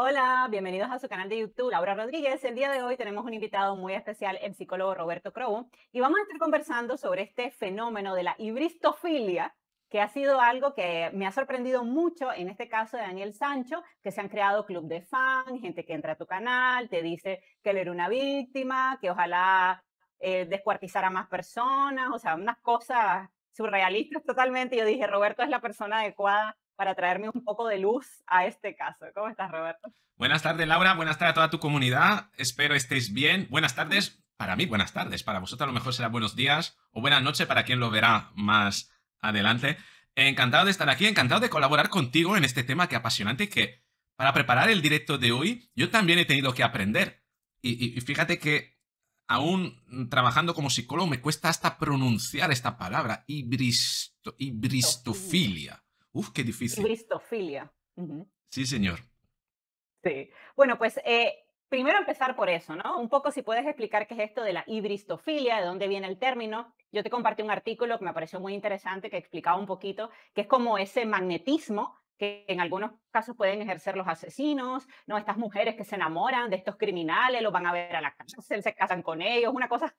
Hola, bienvenidos a su canal de YouTube, Laura Rodríguez. El día de hoy tenemos un invitado muy especial, el psicólogo Roberto Crow, y vamos a estar conversando sobre este fenómeno de la hibristofilia, que ha sido algo que me ha sorprendido mucho en este caso de Daniel Sancho, que se han creado club de fan, gente que entra a tu canal, te dice que él era una víctima, que ojalá eh, descuartizar a más personas, o sea, unas cosas surrealistas totalmente. Yo dije, Roberto es la persona adecuada para traerme un poco de luz a este caso. ¿Cómo estás, Roberto? Buenas tardes, Laura. Buenas tardes a toda tu comunidad. Espero estéis bien. Buenas tardes. Para mí, buenas tardes. Para vosotros a lo mejor será buenos días o buenas noches para quien lo verá más adelante. Encantado de estar aquí, encantado de colaborar contigo en este tema que apasionante que para preparar el directo de hoy yo también he tenido que aprender. Y, fíjate que aún trabajando como psicólogo me cuesta hasta pronunciar esta palabra, hibristo, hibristofilia. Uf, qué difícil. Bristofilia. Sí, señor. Sí. Bueno, pues eh, primero empezar por eso, ¿no? Un poco si puedes explicar qué es esto de la hibristofilia, de dónde viene el término. Yo te compartí un artículo que me pareció muy interesante, que explicaba un poquito, que es como ese magnetismo que en algunos casos pueden ejercer los asesinos, ¿no? Estas mujeres que se enamoran de estos criminales, los van a ver a la cárcel, se casan con ellos, una cosa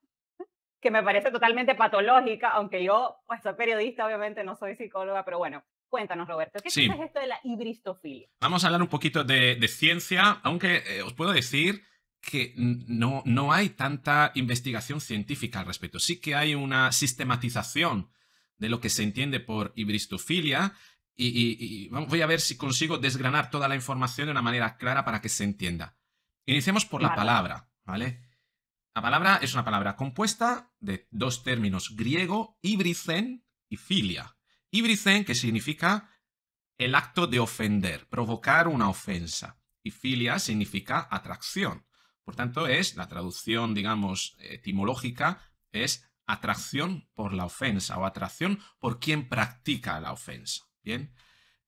que me parece totalmente patológica, aunque yo, pues soy periodista, obviamente no soy psicóloga, pero bueno, Cuéntanos, Roberto, ¿qué es esto de la hibristofilia? Vamos a hablar un poquito de, ciencia, aunque eh, os puedo decir que no, no hay tanta investigación científica al respecto. Sí que hay una sistematización de lo que se entiende por ibristofilia y, voy a ver si consigo desgranar toda la información de una manera clara para que se entienda. Iniciemos por la palabra, ¿vale? La palabra es una palabra compuesta de dos términos griego, hibricen y filia. Ibricen, que significa el acto de ofender, provocar una ofensa. Y filia significa atracción. Por tanto, es la traducción, digamos, etimológica, es atracción por la ofensa o atracción por quien practica la ofensa. Bien.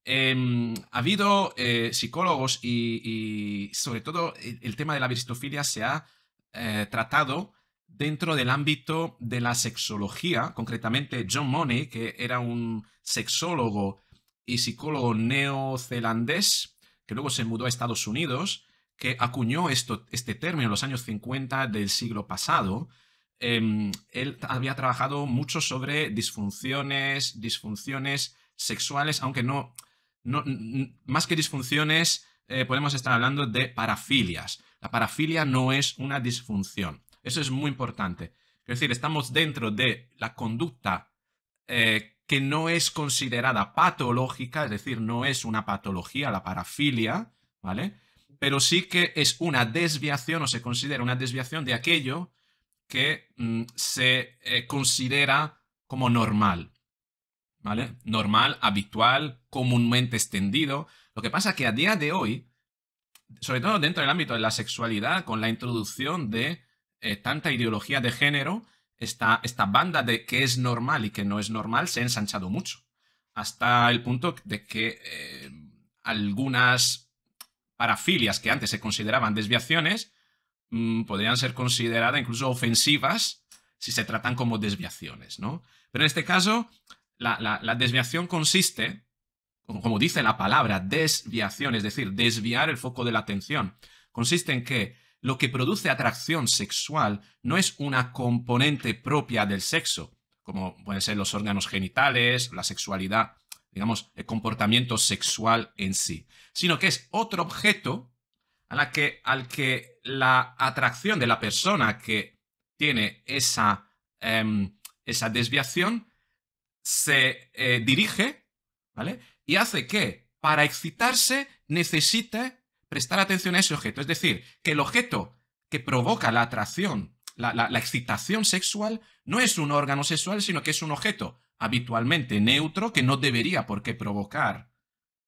Em, ha habido eh, psicólogos y, sobre todo el, tema de la bristofilia se ha eh, tratado dentro del ámbito de la sexología, concretamente John Money, que era un sexólogo y psicólogo neozelandés, que luego se mudó a Estados Unidos, que acuñó este término en los años 50 del siglo pasado. Em, él había trabajado mucho sobre disfunciones, disfunciones sexuales, aunque no, más que disfunciones, eh, podemos estar hablando de parafilias. La parafilia no es una disfunción. Eso es muy importante. Es decir, estamos dentro de la conducta eh, que no es considerada patológica, es decir, no es una patología, la parafilia, ¿vale? Pero sí que es una desviación o se considera una desviación de aquello que mm, se eh, considera como normal, ¿vale? Normal, habitual, comúnmente extendido. Lo que pasa es que a día de hoy, sobre todo dentro del ámbito de la sexualidad, con la introducción de eh, tanta ideología de género, esta, esta banda de qué es normal y qué no es normal se ha ensanchado mucho. Hasta el punto de que eh, algunas parafilias que antes se consideraban desviaciones mm, podrían ser consideradas incluso ofensivas si se tratan como desviaciones, ¿no? Pero en este caso, la desviación consiste, como dice la palabra, desviación, es decir, desviar el foco de la atención. Consiste en que lo que produce atracción sexual no es una componente propia del sexo, como pueden ser los órganos genitales, la sexualidad, digamos, el comportamiento sexual en sí, sino que es otro objeto a que, al que la atracción de la persona que tiene esa, em, esa desviación se eh, dirige, ¿vale? Y hace que para excitarse necesite prestar atención a ese objeto. Es decir, que el objeto que provoca la atracción, la, excitación sexual, no es un órgano sexual, sino que es un objeto habitualmente neutro que no debería por qué provocar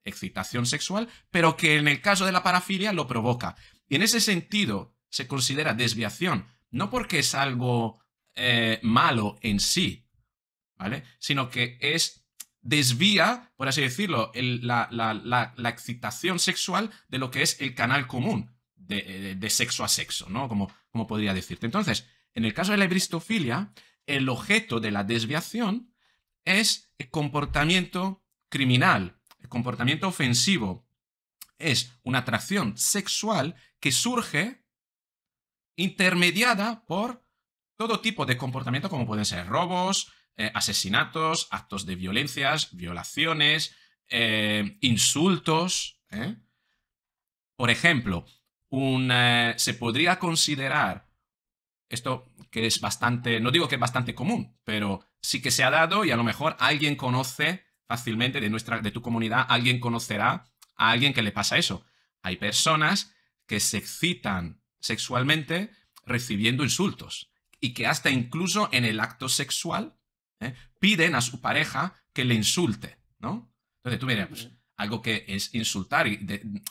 excitación sexual, pero que en el caso de la parafilia lo provoca. Y en ese sentido se considera desviación, no porque es algo eh, malo en sí, ¿vale? Sino que es desvía, por así decirlo, la, excitación sexual de lo que es el canal común de, de, sexo a sexo, ¿no? Como, como, podría decirte. Entonces, en el caso de la hebristofilia, el objeto de la desviación es el comportamiento criminal, el comportamiento ofensivo. Es una atracción sexual que surge intermediada por todo tipo de comportamiento, como pueden ser robos, eh, asesinatos, actos de violencias, violaciones, eh, insultos. ¿eh? Por ejemplo, un, se podría considerar, esto que es bastante, no digo que es bastante común, pero sí que se ha dado y a lo mejor alguien conoce fácilmente de, nuestra, de tu comunidad, alguien conocerá a alguien que le pasa eso. Hay personas que se excitan sexualmente recibiendo insultos y que hasta incluso en el acto sexual ¿eh? piden a su pareja que le insulte, ¿no? Entonces tú pues, algo que es insultar, y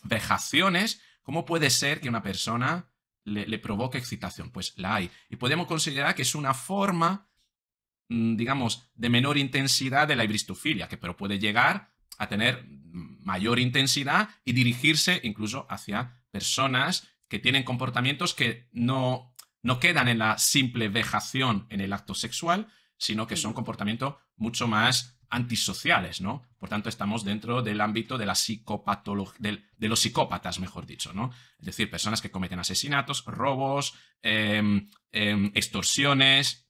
vejaciones, ¿cómo puede ser que una persona le, provoque excitación? Pues la hay. Y podemos considerar que es una forma, mm, digamos, de menor intensidad de la ibristofilia, que pero puede llegar a tener mayor intensidad y dirigirse incluso hacia personas que tienen comportamientos que no, no quedan en la simple vejación en el acto sexual, sino que son comportamientos mucho más antisociales, ¿no? Por tanto, estamos dentro del ámbito de la psicopatología, de, los psicópatas, mejor dicho, ¿no? Es decir, personas que cometen asesinatos, robos, em, em, extorsiones,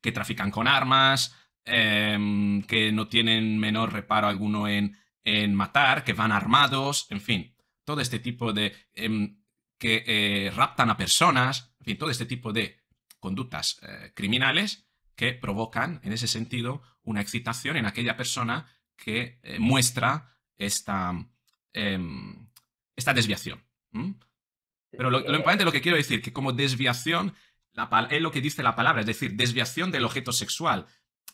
que trafican con armas, em, que no tienen menor reparo alguno en, en, matar, que van armados, en fin, todo este tipo de... que eh, raptan a personas, en fin, todo este tipo de conductas eh, criminales que provocan, en ese sentido, una excitación en aquella persona que eh, muestra esta, em, esta desviación. Pero lo, importante importante lo que quiero decir, que como desviación, es lo que dice la palabra, es decir, desviación del objeto sexual.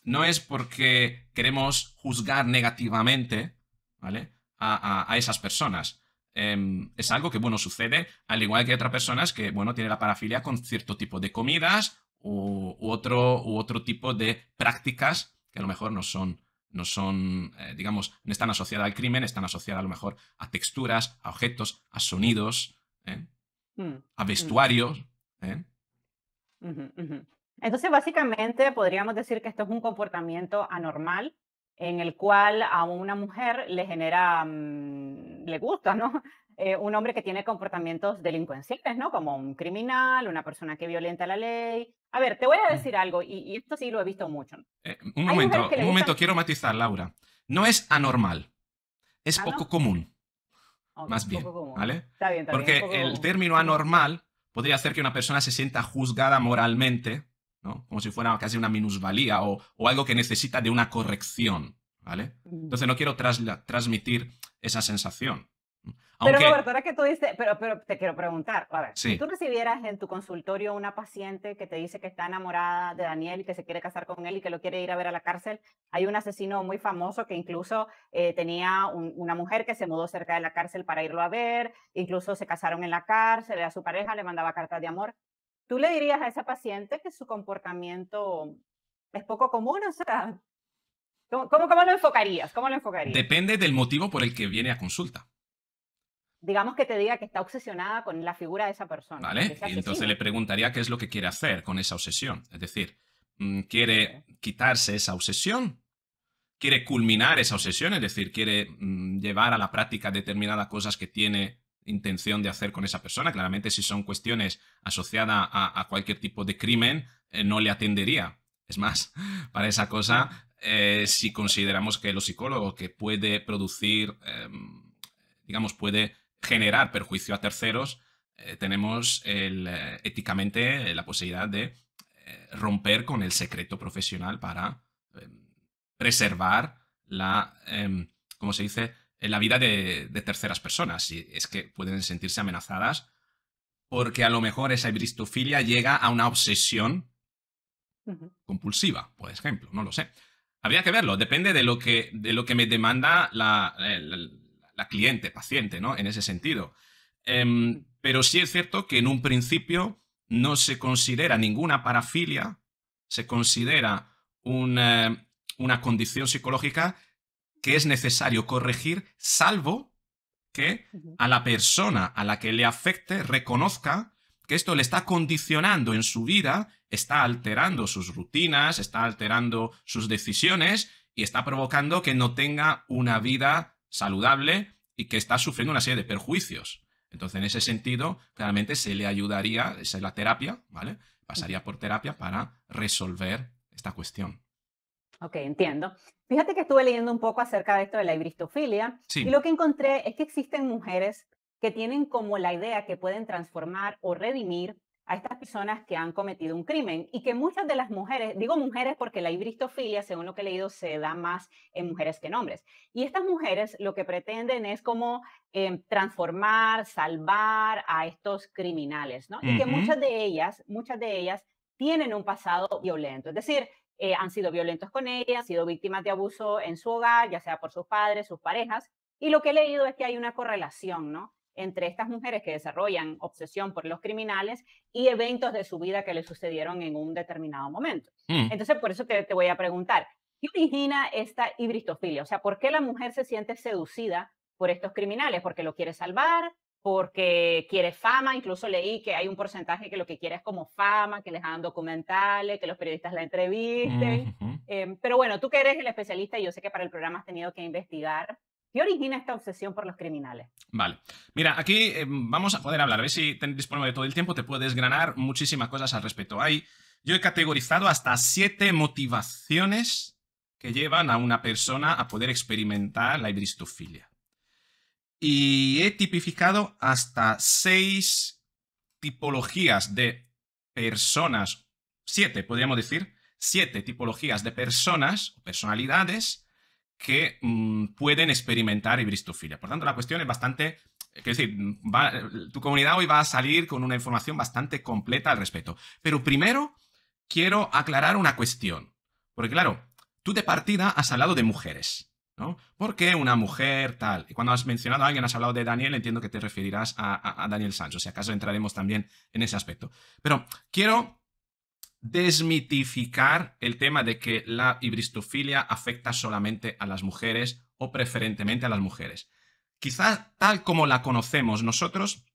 No es porque queremos juzgar negativamente ¿vale? a, esas personas. Em, es algo que, bueno, sucede, al igual que otras personas que, bueno, tienen la parafilia con cierto tipo de comidas u, otro, tipo de prácticas que a lo mejor no son, no son eh, digamos, no están asociadas al crimen, están asociadas a lo mejor a texturas, a objetos, a sonidos, ¿eh? mm, a mm. vestuarios. ¿eh? Entonces, básicamente podríamos decir que esto es un comportamiento anormal en el cual a una mujer le genera, mm, le gusta, ¿no? un hombre que tiene comportamientos delincuenciales, ¿no? Como un criminal, una persona que violenta la ley, a ver, te voy a mm. decir algo, y, esto sí lo he visto mucho. Eh, un momento, un momento, quiero matizar, Laura. No es anormal, es ah, poco común. más bien, común. ¿vale? Porque el término anormal podría hacer que una persona se sienta juzgada moralmente, ¿no? Como si fuera casi una minusvalía o, algo que necesita de una corrección, ¿vale? Mm. Entonces no quiero transmitir esa sensación. Pero Roberto, ahora que tú dices, pero, pero te quiero preguntar, a ver, si tú recibieras en tu consultorio una paciente que te dice que está enamorada de Daniel y que se quiere casar con él y que lo quiere ir a ver a la cárcel, hay un asesino muy famoso que incluso eh, tenía una mujer que se mudó cerca de la cárcel para irlo a ver, incluso se casaron en la cárcel, a su pareja, le mandaba cartas de amor. ¿Tú le dirías a esa paciente que su comportamiento es poco común? O sea, cómo, cómo lo enfocarías? ¿Cómo lo enfocarías? Depende del motivo por el que viene a consulta digamos que te diga que está obsesionada con la figura de esa persona. Vale, y entonces le preguntaría qué es lo que quiere hacer con esa obsesión. Es decir, mm, ¿quiere quitarse esa obsesión? ¿Quiere culminar esa obsesión? Es decir, ¿quiere mm, llevar a la práctica determinadas cosas que tiene intención de hacer con esa persona? Claramente, si son cuestiones asociadas a, cualquier tipo de crimen, eh, no le atendería. Es más, para esa cosa, eh, si consideramos que los psicólogos que puede producir, em, digamos, puede generar perjuicio a terceros, eh, tenemos el, eh, éticamente eh, la posibilidad de romper con el secreto profesional para em, preservar la, em, ¿cómo se dice?, la vida de, terceras personas. si es que pueden sentirse amenazadas porque a lo mejor esa bristofilia llega a una obsesión compulsiva, por ejemplo, no lo sé. Habría que verlo, depende de lo que, de lo que me demanda la, cliente, paciente, ¿no? En ese sentido. Em, pero sí es cierto que en un principio no se considera ninguna parafilia, se considera una, eh, una condición psicológica que es necesario corregir, salvo que a la persona a la que le afecte reconozca que esto le está condicionando en su vida, está alterando sus rutinas, está alterando sus decisiones y está provocando que no tenga una vida saludable y que está sufriendo una serie de perjuicios. Entonces, en ese sentido, claramente se le ayudaría, esa es la terapia, ¿vale? Pasaría por terapia para resolver esta cuestión. Ok, entiendo. Fíjate que estuve leyendo un poco acerca de esto de la hibristofilia y lo que encontré es que existen mujeres que tienen como la idea que pueden transformar o redimir a estas personas que han cometido un crimen y que muchas de las mujeres, digo mujeres porque la ibristofilia, según lo que he leído, se da más en mujeres que en hombres. Y estas mujeres lo que pretenden es como em, transformar, salvar a estos criminales, ¿no? Y que muchas de ellas, muchas de ellas tienen un pasado violento, es decir, eh, han sido violentos con ellas, han sido víctimas de abuso en su hogar, ya sea por sus padres, sus parejas, y lo que he leído es que hay una correlación, ¿no? entre estas mujeres que desarrollan obsesión por los criminales y eventos de su vida que le sucedieron en un determinado momento. Mm. Entonces, por eso te, te voy a preguntar, ¿qué origina esta hibristofilia? O sea, ¿por qué la mujer se siente seducida por estos criminales? ¿Porque lo quiere salvar? porque quiere fama, incluso leí que hay un porcentaje que lo que quiere es como fama, que les hagan documentales, que los periodistas la entrevisten. Em, pero bueno, tú que eres el especialista, yo sé que para el programa has tenido que investigar ¿Qué origina esta obsesión por los criminales? Vale. Mira, aquí eh, vamos a poder hablar. A ver si disponemos de todo el tiempo, te puedo desgranar muchísimas cosas al respecto. yo he categorizado hasta siete motivaciones que llevan a una persona a poder experimentar la hibristofilia. Y he tipificado hasta seis tipologías de personas, siete podríamos decir, siete tipologías de personas, o personalidades, que mm, pueden experimentar ibristofilia. Por tanto, la cuestión es bastante... Es eh, decir, tu comunidad hoy va a salir con una información bastante completa al respecto. Pero primero quiero aclarar una cuestión. Porque claro, tú de partida has hablado de mujeres, ¿no? ¿Por qué una mujer tal? Y cuando has mencionado a alguien, has hablado de Daniel, entiendo que te referirás a, Daniel Sancho, si acaso entraremos también en ese aspecto. Pero quiero desmitificar el tema de que la ibristofilia afecta solamente a las mujeres o preferentemente a las mujeres. Quizás tal como la conocemos nosotros,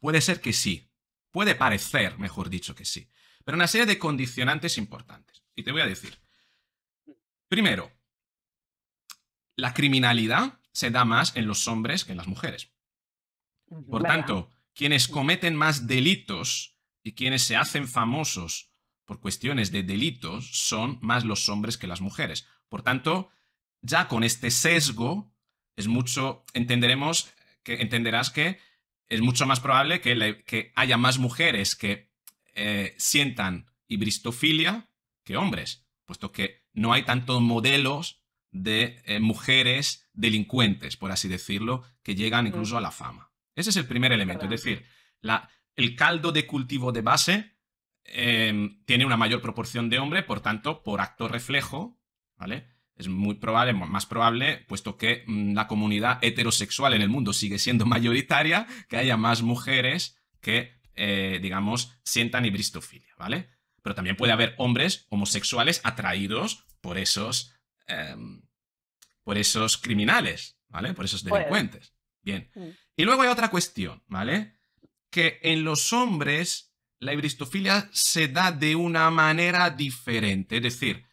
puede ser que sí, puede parecer, mejor dicho, que sí, pero una serie de condicionantes importantes. Y te voy a decir, primero, la criminalidad se da más en los hombres que en las mujeres. Por tanto, quienes cometen más delitos y quienes se hacen famosos por cuestiones de delitos son más los hombres que las mujeres. Por tanto, ya con este sesgo es mucho, entenderemos, que entenderás que es mucho más probable que, haya más mujeres que eh, sientan hibristofilia que hombres, puesto que no hay tantos modelos de eh, mujeres delincuentes, por así decirlo, que llegan incluso a la fama. Ese es el primer elemento, es decir, la, el caldo de cultivo de base Em, tiene una mayor proporción de hombres, por tanto, por acto reflejo, ¿vale? Es muy probable, más probable, puesto que mm, la comunidad heterosexual en el mundo sigue siendo mayoritaria, que haya más mujeres que, eh, digamos, sientan hibristofilia, ¿vale? Pero también puede haber hombres homosexuales atraídos por esos, em, por esos criminales, ¿vale? Por esos delincuentes. Bien. Mm. Y luego hay otra cuestión, ¿vale? Que en los hombres la hibristofilia se da de una manera diferente. Es decir,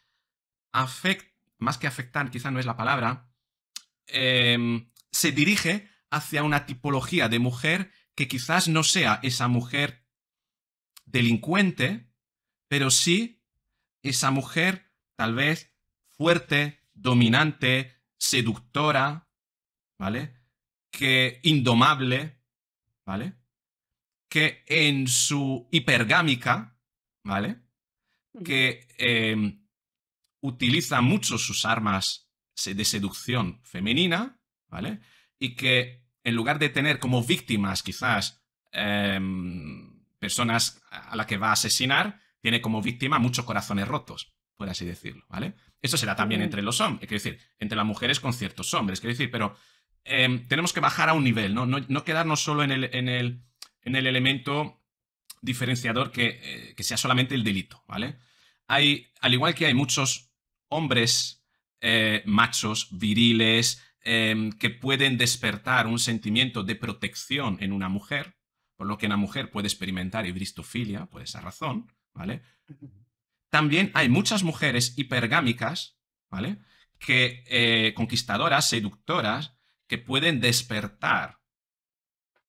afect, más que afectar, quizá no es la palabra, em, se dirige hacia una tipología de mujer que quizás no sea esa mujer delincuente, pero sí esa mujer tal vez fuerte, dominante, seductora, ¿vale? Que indomable, ¿vale? que en su hipergámica, ¿vale? Que em, utiliza mucho sus armas de seducción femenina, ¿vale? Y que en lugar de tener como víctimas quizás em, personas a las que va a asesinar, tiene como víctima muchos corazones rotos, por así decirlo, ¿vale? Eso será también mm. entre los hombres, es decir, entre las mujeres con ciertos hombres, quiero decir, pero em, tenemos que bajar a un nivel, ¿no? No, no quedarnos solo en el, en el en el elemento diferenciador eh, que, sea solamente el delito, ¿vale? Hay, al igual que hay muchos hombres eh, machos, viriles, em, que pueden despertar un sentimiento de protección en una mujer, por lo que una mujer puede experimentar hibristofilia por esa razón, ¿vale? También hay muchas mujeres hipergámicas, ¿vale? Que, eh, conquistadoras, seductoras, que pueden despertar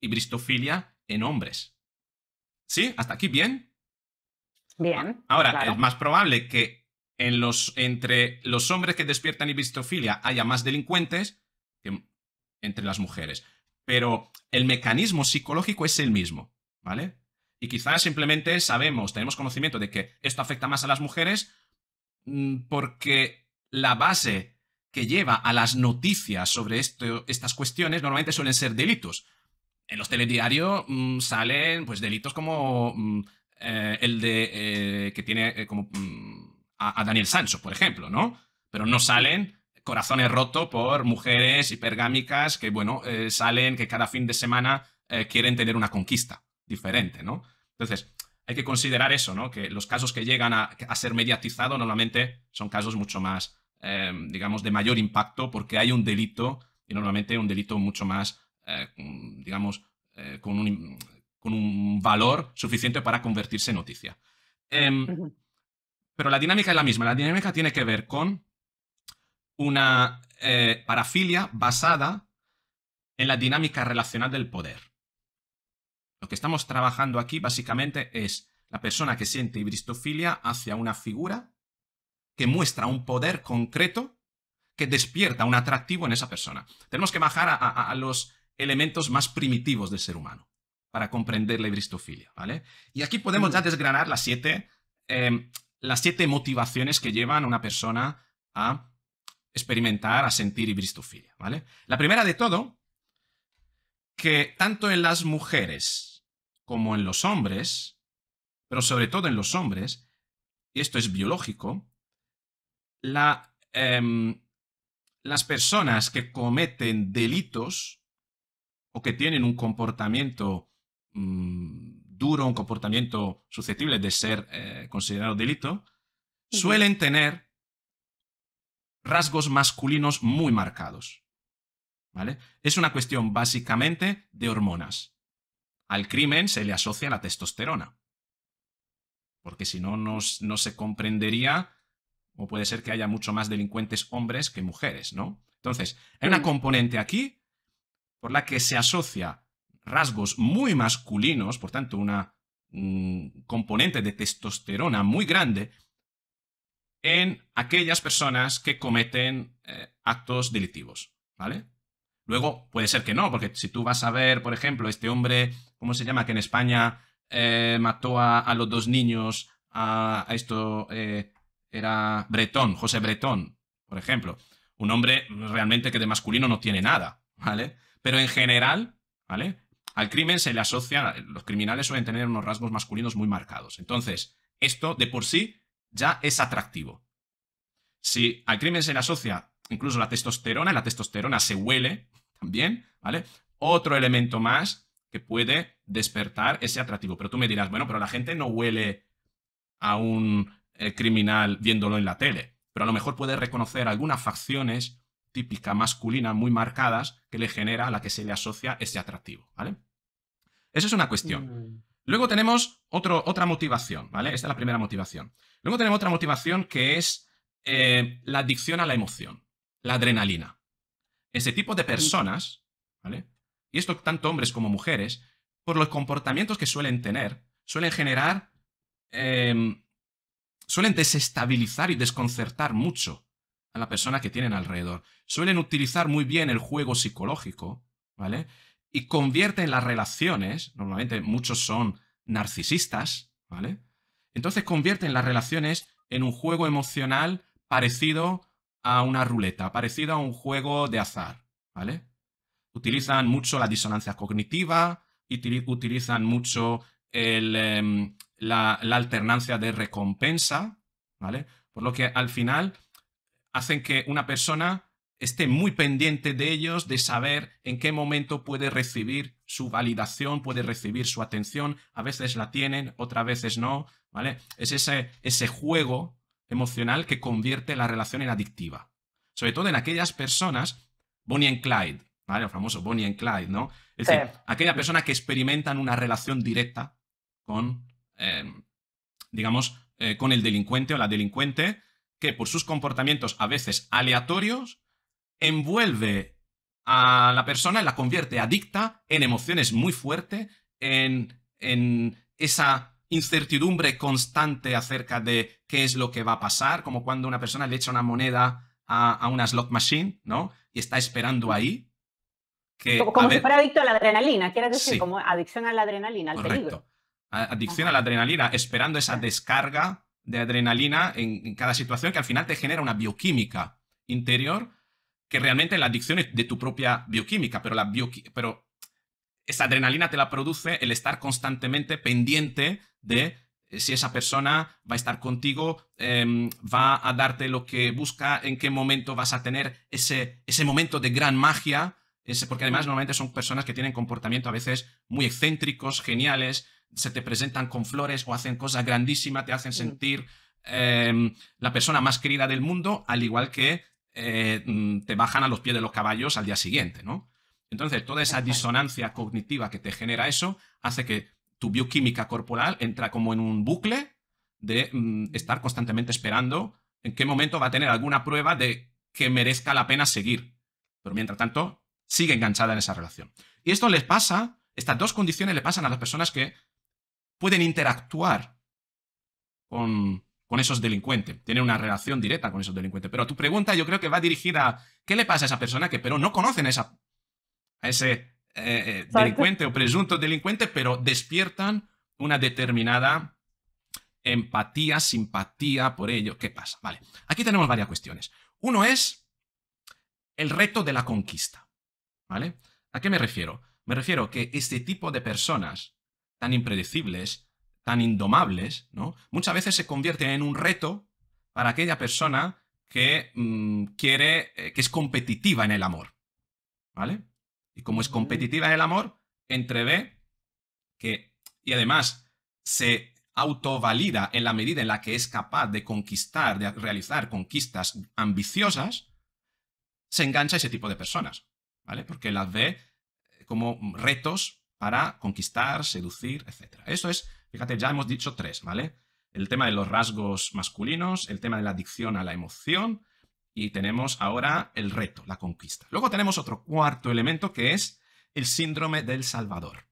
hibristofilia en hombres. ¿Sí? ¿Hasta aquí bien? Bien. Ahora, es más probable que entre los hombres que despiertan ibistrofilia haya más delincuentes que entre las mujeres. Pero el mecanismo psicológico es el mismo, ¿vale? Y quizás simplemente sabemos, tenemos conocimiento de que esto afecta más a las mujeres mm, porque la base que lleva a las noticias sobre estas cuestiones normalmente suelen ser delitos en los telediarios mm, salen pues delitos como mm, eh, el de eh, que tiene eh, como mm, a, Daniel Sancho, por ejemplo, ¿no? Pero no salen corazones rotos por mujeres hipergámicas que, bueno, salen que cada fin de semana quieren tener una conquista diferente, ¿no? Entonces, hay que considerar eso, ¿no? Que los casos que llegan a ser mediatizados normalmente son casos mucho más, digamos, de mayor impacto porque hay un delito y normalmente un delito mucho más eh, digamos, eh, con, un, valor suficiente para convertirse en noticia. Em, pero la dinámica es la misma. La dinámica tiene que ver con una eh, parafilia basada en la dinámica relacional del poder. Lo que estamos trabajando aquí básicamente es la persona que siente ibristofilia hacia una figura que muestra un poder concreto que despierta un atractivo en esa persona. Tenemos que bajar a los elementos más primitivos del ser humano para comprender la hibristofilia. ¿vale? Y aquí podemos mm. ya desgranar las siete, em, las siete motivaciones que llevan a una persona a experimentar, a sentir hibristofilia. ¿vale? La primera de todo, que tanto en las mujeres como en los hombres, pero sobre todo en los hombres, y esto es biológico, la, em, las personas que cometen delitos que tienen un comportamiento mm, duro, un comportamiento susceptible de ser eh, considerado delito, suelen tener rasgos masculinos muy marcados. ¿Vale? Es una cuestión básicamente de hormonas. Al crimen se le asocia la testosterona. Porque si no, no, se comprendería o puede ser que haya mucho más delincuentes hombres que mujeres, ¿no? Entonces, hay una mm. componente aquí por la que se asocia rasgos muy masculinos, por tanto una mm, componente de testosterona muy grande, en aquellas personas que cometen eh, actos delictivos, ¿vale? Luego puede ser que no, porque si tú vas a ver, por ejemplo, este hombre, ¿cómo se llama? Que en España eh, mató a, los dos niños, a, esto eh, era Bretón, José Bretón, por ejemplo. Un hombre realmente que de masculino no tiene nada, ¿vale? Pero en general, ¿vale? Al crimen se le asocia, los criminales suelen tener unos rasgos masculinos muy marcados. Entonces, esto de por sí ya es atractivo. Si al crimen se le asocia incluso la testosterona, la testosterona se huele también, ¿vale? Otro elemento más que puede despertar ese atractivo. Pero tú me dirás, bueno, pero la gente no huele a un eh, criminal viéndolo en la tele, pero a lo mejor puede reconocer algunas facciones típica masculina muy marcadas que le genera a la que se le asocia ese atractivo, ¿vale? Esa es una cuestión. Mm. Luego tenemos otra otra motivación, ¿vale? Esta es la primera motivación. Luego tenemos otra motivación que es eh, la adicción a la emoción, la adrenalina. Ese tipo de personas, ¿vale? Y esto tanto hombres como mujeres, por los comportamientos que suelen tener, suelen generar, em, suelen desestabilizar y desconcertar mucho a la persona que tienen alrededor. Suelen utilizar muy bien el juego psicológico, ¿vale? Y convierten las relaciones, normalmente muchos son narcisistas, ¿vale? Entonces convierten las relaciones en un juego emocional parecido a una ruleta, parecido a un juego de azar, ¿vale? Utilizan mucho la disonancia cognitiva, utilizan mucho em, la, la, alternancia de recompensa, ¿vale? Por lo que al final hacen que una persona esté muy pendiente de ellos, de saber en qué momento puede recibir su validación, puede recibir su atención. A veces la tienen, otras veces no, ¿vale? Es ese, ese juego emocional que convierte la relación en adictiva. Sobre todo en aquellas personas, Bonnie and Clyde, ¿vale? El famoso Bonnie and Clyde, ¿no? Es decir, aquella persona que experimentan una relación directa con, eh, digamos, eh, con el delincuente o la delincuente, que por sus comportamientos a veces aleatorios envuelve a la persona y la convierte adicta en emociones muy fuertes, en, esa incertidumbre constante acerca de qué es lo que va a pasar, como cuando una persona le echa una moneda a, una slot machine, ¿no? Y está esperando ahí. Que, como, si fuera adicto a la adrenalina, quieres decir, como adicción a la adrenalina, al Correcto. Adicción a la adrenalina, esperando esa descarga de adrenalina en, cada situación que al final te genera una bioquímica interior que realmente la adicción es de tu propia bioquímica, pero, la pero esa adrenalina te la produce el estar constantemente pendiente de eh, si esa persona va a estar contigo, em, va a darte lo que busca, en qué momento vas a tener ese, ese momento de gran magia, ese, porque además normalmente son personas que tienen comportamiento a veces muy excéntricos, geniales, se te presentan con flores o hacen cosas grandísimas, te hacen mm. sentir em, la persona más querida del mundo, al igual que eh, mm, te bajan a los pies de los caballos al día siguiente, ¿no? Entonces, toda esa disonancia cognitiva que te genera eso hace que tu bioquímica corporal entra como en un bucle de mm, estar constantemente esperando en qué momento va a tener alguna prueba de que merezca la pena seguir. Pero mientras tanto, sigue enganchada en esa relación. Y esto les pasa, estas dos condiciones le pasan a las personas que pueden interactuar con, con esos delincuentes, tienen una relación directa con esos delincuentes. Pero tu pregunta yo creo que va dirigida a qué le pasa a esa persona que pero no conocen a, esa, a ese eh, eh, delincuente o presunto delincuente, pero despiertan una determinada empatía, simpatía por ello. ¿Qué pasa? Vale, aquí tenemos varias cuestiones. Uno es el reto de la conquista. ¿Vale? ¿A qué me refiero? Me refiero que este tipo de personas tan impredecibles, tan indomables, ¿no? Muchas veces se convierten en un reto para aquella persona que mm, quiere, eh, que es competitiva en el amor, ¿vale? Y como es competitiva en el amor, entrevé que, y además se autovalida en la medida en la que es capaz de conquistar, de realizar conquistas ambiciosas, se engancha a ese tipo de personas, ¿vale? Porque las ve como retos para conquistar, seducir, etc. Eso es, fíjate, ya hemos dicho tres, ¿vale? El tema de los rasgos masculinos, el tema de la adicción a la emoción y tenemos ahora el reto, la conquista. Luego tenemos otro cuarto elemento que es el síndrome del salvador,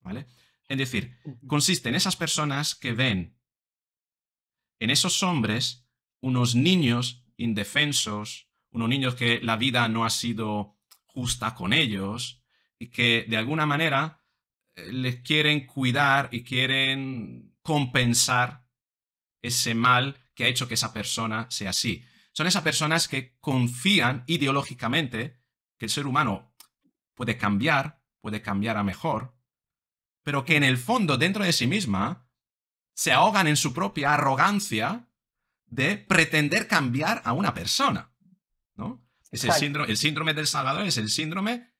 ¿vale? Es decir, consiste en esas personas que ven en esos hombres unos niños indefensos, unos niños que la vida no ha sido justa con ellos, y que de alguna manera eh, les quieren cuidar y quieren compensar ese mal que ha hecho que esa persona sea así. Son esas personas que confían ideológicamente que el ser humano puede cambiar, puede cambiar a mejor, pero que en el fondo, dentro de sí misma, se ahogan en su propia arrogancia de pretender cambiar a una persona. ¿no? Es síndrome, el síndrome del Salvador es el síndrome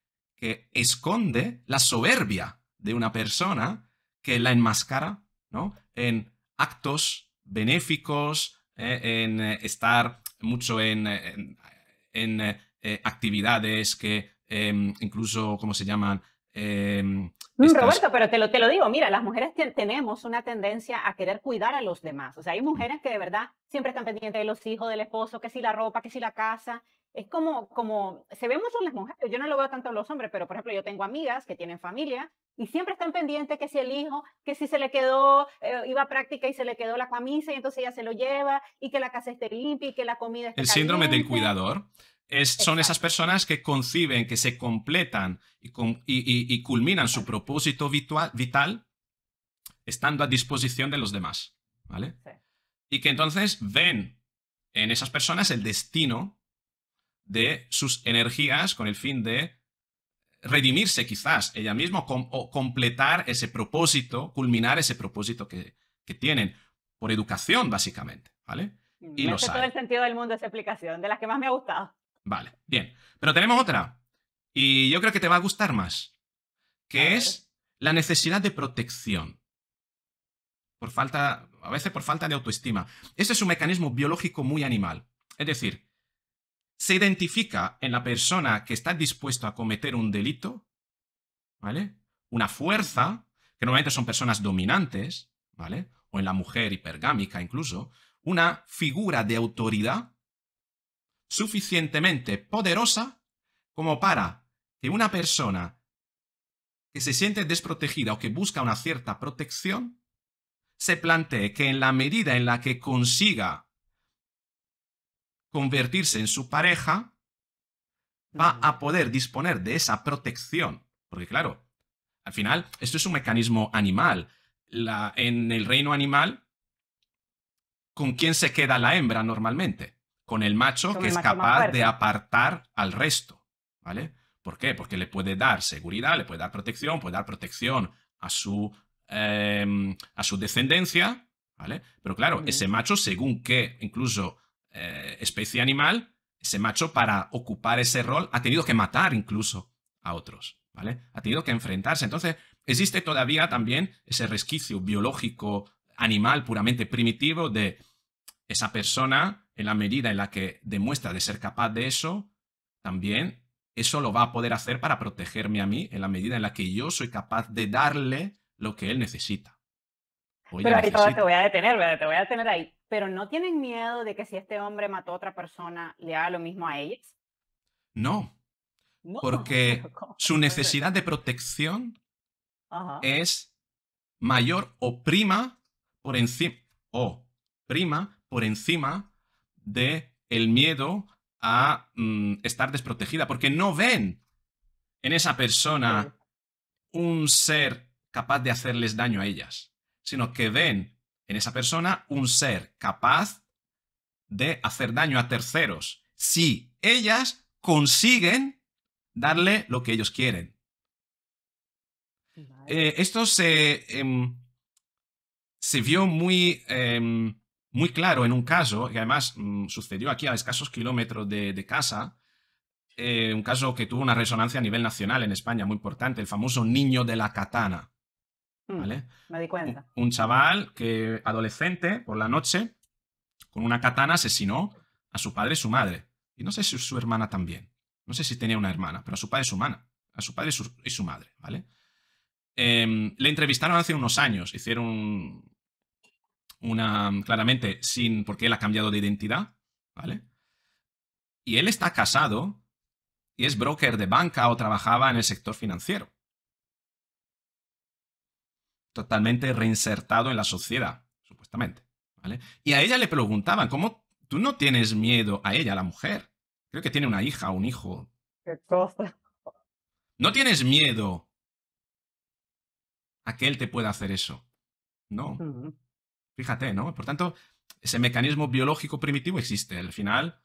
que esconde la soberbia de una persona que la enmascara ¿no? en actos benéficos, eh, en eh, estar mucho en, eh, actividades que em, incluso, ¿cómo se llaman? No, em, mm, Roberto, pero te lo, te lo digo, mira, las mujeres tenemos una tendencia a querer cuidar a los demás. O sea, hay mujeres que de verdad siempre están pendientes de los hijos, del esposo, que si la ropa, que si la casa, es como, como, se vemos mucho en las mujeres, yo no lo veo tanto en los hombres, pero por ejemplo yo tengo amigas que tienen familia y siempre están pendientes que si el hijo, que si se le quedó, eh, iba a práctica y se le quedó la camisa y entonces ella se lo lleva y que la casa esté limpia y que la comida esté El síndrome del cuidador. Es, son esas personas que conciben, que se completan y, y, culminan su propósito vital, vital, estando a disposición de los demás, ¿vale? Y que entonces ven en esas personas el destino de sus energías con el fin de redimirse quizás ella misma o completar ese propósito, culminar ese propósito que, que tienen por educación básicamente, ¿vale? Mm, y me hace todo el sentido del mundo esa explicación, de las que más me ha gustado. Vale, bien. Pero tenemos otra, y yo creo que te va a gustar más, que es la necesidad de protección. Por falta, a veces por falta de autoestima. Ese es un mecanismo biológico muy animal. Es decir, se identifica en la persona que está dispuesto a cometer un delito, ¿vale? Una fuerza, que normalmente son personas dominantes, ¿vale? O en la mujer hipergámica incluso, una figura de autoridad suficientemente poderosa como para que una persona que se siente desprotegida o que busca una cierta protección, se plantee que en la medida en la que consiga convertirse en su pareja, va a poder disponer de esa protección. Porque claro, al final, esto es un mecanismo animal. en el reino animal, ¿con quién se queda la hembra normalmente? Con el macho que es capaz de apartar al resto. ¿Vale? ¿Por qué? Porque le puede dar seguridad, le puede dar protección, puede dar protección a su, em, a su descendencia, ¿vale? Pero claro, ese macho, según que incluso eh, especie animal, ese macho para ocupar ese rol ha tenido que matar incluso a otros, ¿vale? Ha tenido que enfrentarse. Entonces, existe todavía también ese resquicio biológico, animal, puramente primitivo de esa persona, en la medida en la que demuestra de ser capaz de eso, también eso lo va a poder hacer para protegerme a mí, en la medida en la que yo soy capaz de darle lo que él necesita. Pero ahí te voy a detener, te voy a detener ahí pero no tienen miedo de que si este hombre mató a otra persona, le haga lo mismo a ellas. No, porque su necesidad de protección es mayor o prima por encima o prima por encima de el miedo a mm, estar desprotegida, porque no ven en esa persona un ser capaz de hacerles daño a ellas, sino que ven en esa persona un ser capaz de hacer daño a terceros si ellas consiguen darle lo que ellos quieren. Eh, esto se, em, se vio muy, em, muy claro en un caso, que además mm, sucedió aquí a escasos kilómetros de, de casa, eh, un caso que tuvo una resonancia a nivel nacional en España muy importante, el famoso niño de la katana. Mm, me di cuenta. Un, chaval que, adolescente, por la noche, con una katana asesinó a su padre y su madre. Y no sé si su hermana también. No sé si tenía una hermana, pero a su padre y su A su padre y su, madre, ¿vale? Em, le entrevistaron hace unos años. Hicieron una. Claramente, sin. porque él ha cambiado de identidad, ¿vale? Y él está casado y es broker de banca o trabajaba en el sector financiero totalmente reinsertado en la sociedad, supuestamente. ¿vale? Y a ella le preguntaban, ¿cómo tú no tienes miedo a ella, la mujer? Creo que tiene una hija, un hijo. Qué cosa. ¿No tienes miedo a que él te pueda hacer eso? No. Fíjate, ¿no? Por tanto, ese mecanismo biológico primitivo existe. Al final,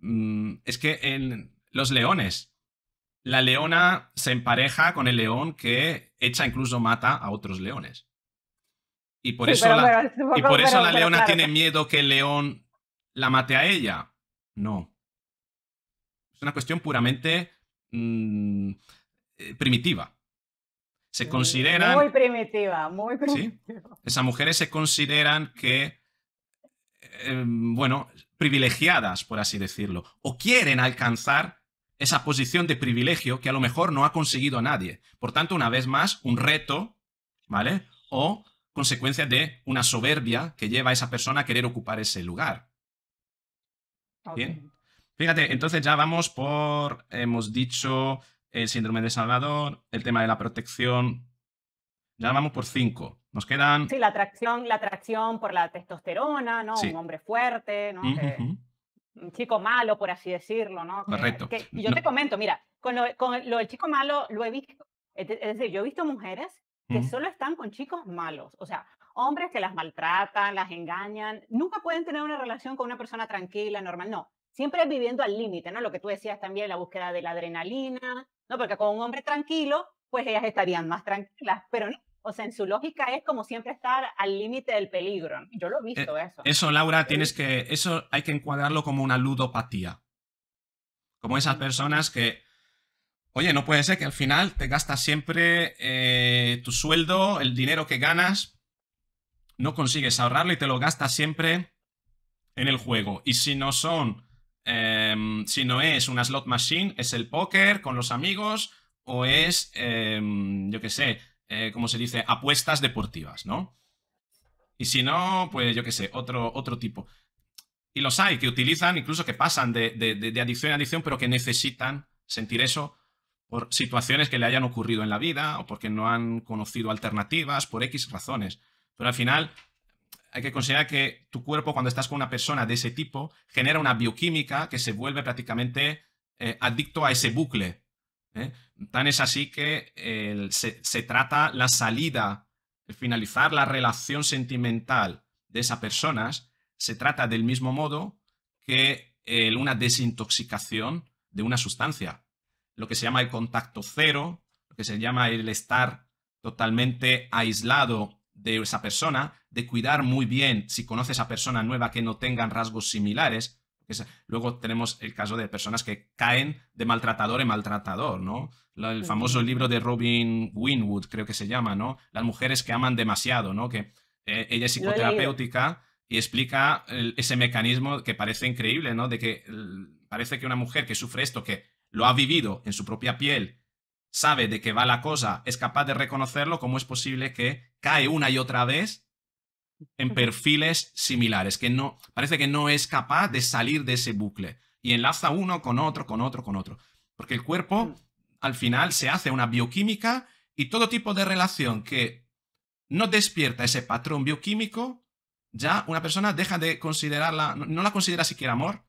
mm, es que en los leones la leona se empareja con el león que echa incluso mata a otros leones. Y por eso, la, y por eso la leona tiene miedo que el león la mate a ella. No. Es una cuestión puramente mm, eh, primitiva. Se mm, consideran. Muy primitiva, muy primitiva. Esas mujeres se consideran que. Em, bueno, privilegiadas, por así decirlo. O quieren alcanzar esa posición de privilegio que a lo mejor no ha conseguido nadie. Por tanto, una vez más, un reto, ¿vale? O consecuencia de una soberbia que lleva a esa persona a querer ocupar ese lugar. Bien. Fíjate, entonces ya vamos por, hemos dicho, el síndrome de Salvador, el tema de la protección. Ya vamos por cinco. Nos quedan. Sí, la atracción, la atracción por la testosterona, ¿no? Un hombre fuerte, ¿no? chico malo, por así decirlo, ¿no? Correcto. Que, yo te comento, mira, con lo, con lo del chico malo lo he visto, es decir, yo he visto mujeres que solo están con chicos malos, o sea, hombres que las maltratan, las engañan, nunca pueden tener una relación con una persona tranquila, normal, no, siempre viviendo al límite, ¿no? Lo que tú decías también, la búsqueda de la adrenalina, ¿no? Porque con un hombre tranquilo, pues ellas estarían más tranquilas, pero no, o sea, en su lógica es como siempre estar al límite del peligro. Yo lo he eh, visto eso. Eso, Laura, tienes que. Eso hay que encuadrarlo como una ludopatía. Como esas personas que. Oye, no puede ser que al final te gastas siempre eh, tu sueldo, el dinero que ganas, no consigues ahorrarlo y te lo gastas siempre en el juego. Y si no son. Em, si no es una slot machine, es el póker con los amigos o es, em, yo qué sé, como eh, ¿cómo se dice? Apuestas deportivas, ¿no? Y si no, pues yo qué sé, otro, otro tipo. Y los hay que utilizan, incluso que pasan de, adicción a adicción, pero que necesitan sentir eso por situaciones que le hayan ocurrido en la vida o porque no han conocido alternativas, por X razones. Pero al final hay que considerar que tu cuerpo cuando estás con una persona de ese tipo genera una bioquímica que se vuelve prácticamente eh, adicto a ese bucle ¿eh? Tan es así que se, trata la salida, el finalizar la relación sentimental de esas personas, se trata del mismo modo que una desintoxicación de una sustancia. Lo que se llama el contacto cero, lo que se llama el estar totalmente aislado de esa persona, de cuidar muy bien si conoce a persona nueva que no tengan rasgos similares, Luego tenemos el caso de personas que caen de maltratador en maltratador, ¿no? El famoso libro de Robin Winwood, creo que se llama, ¿no? Las mujeres que aman demasiado, ¿no? Que eh, ella es psicoterapéutica y explica ese mecanismo que parece increíble, ¿no? De que parece que una mujer que sufre esto, que lo ha vivido en su propia piel, sabe de qué va la cosa, es capaz de reconocerlo, ¿cómo es posible que cae una y otra vez en perfiles similares, que no, parece que no es capaz de salir de ese bucle y enlaza uno con otro, con otro, con otro. Porque el cuerpo mm. al final se hace una bioquímica y todo tipo de relación que no despierta ese patrón bioquímico, ya una persona deja de considerarla, no la considera siquiera amor,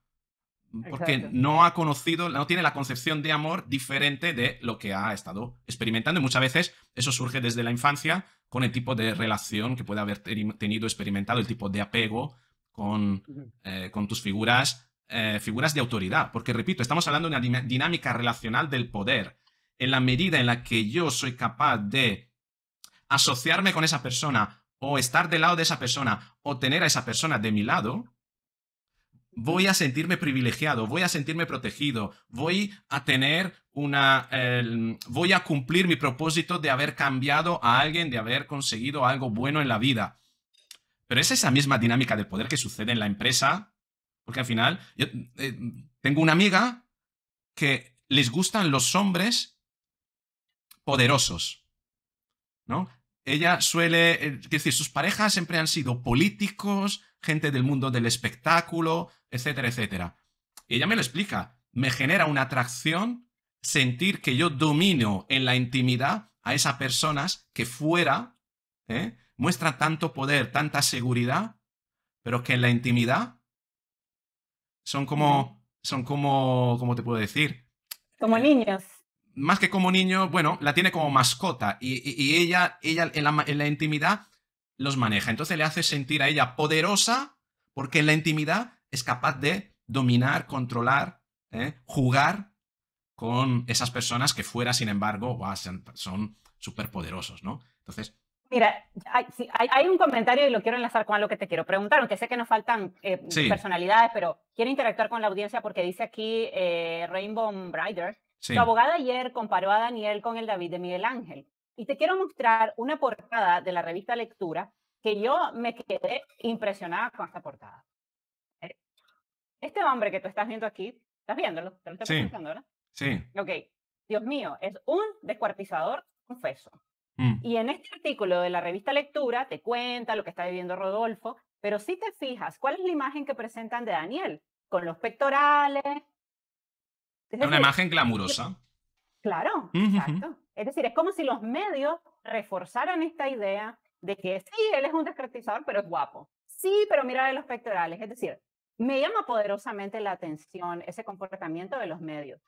mm, porque no ha conocido, no tiene la concepción de amor diferente de lo que ha estado experimentando. Y muchas veces eso surge desde la infancia con el tipo de relación que puede haber tenido, experimentado, el tipo de apego con, eh, con tus figuras, eh, figuras de autoridad. Porque, repito, estamos hablando de una dinámica relacional del poder. En la medida en la que yo soy capaz de asociarme con esa persona o estar del lado de esa persona o tener a esa persona de mi lado, voy a sentirme privilegiado, voy a sentirme protegido, voy a tener una... voy a cumplir mi propósito de haber cambiado a alguien, de haber conseguido algo bueno en la vida. Pero es esa misma dinámica del poder que sucede en la empresa, porque al final, yo eh, tengo una amiga que les gustan los hombres poderosos, ¿no? Ella suele, eh, es decir, sus parejas siempre han sido políticos, gente del mundo del espectáculo, etcétera, etcétera. Y ella me lo explica, me genera una atracción sentir que yo domino en la intimidad a esas personas que fuera ¿eh? muestra muestran tanto poder, tanta seguridad, pero que en la intimidad son como, son como, ¿cómo te puedo decir? Como eh, niños. Más que como niño, bueno, la tiene como mascota y, ella, ella en la, intimidad los maneja. Entonces le hace sentir a ella poderosa porque en la intimidad es capaz de dominar, controlar, ¿eh? jugar con esas personas que fuera, sin embargo, son súper poderosos, ¿no? Entonces... Mira, hay, un comentario y lo quiero enlazar con algo que te quiero preguntar, aunque sé que nos faltan eh, personalidades, pero quiero interactuar con la audiencia porque dice aquí eh, Rainbow Brider, tu abogada ayer comparó a Daniel con el David de Miguel Ángel. Y te quiero mostrar una portada de la revista Lectura que yo me quedé impresionada con esta portada. Eh, este hombre que tú estás viendo aquí, estás viéndolo, te lo estás pensando, Sí. Ok, Dios mío, es un descuartizador, confeso. Mm. Y en este artículo de la revista Lectura te cuenta lo que está viviendo Rodolfo, pero si te fijas, ¿cuál es la imagen que presentan de Daniel? Con los pectorales. una imagen glamurosa. Claro, exacto. Es decir, es como si los medios reforzaran esta idea de que sí, él es un descuartizador, pero es guapo. Sí, pero mira los pectorales. Es decir, me llama poderosamente la atención ese comportamiento de los medios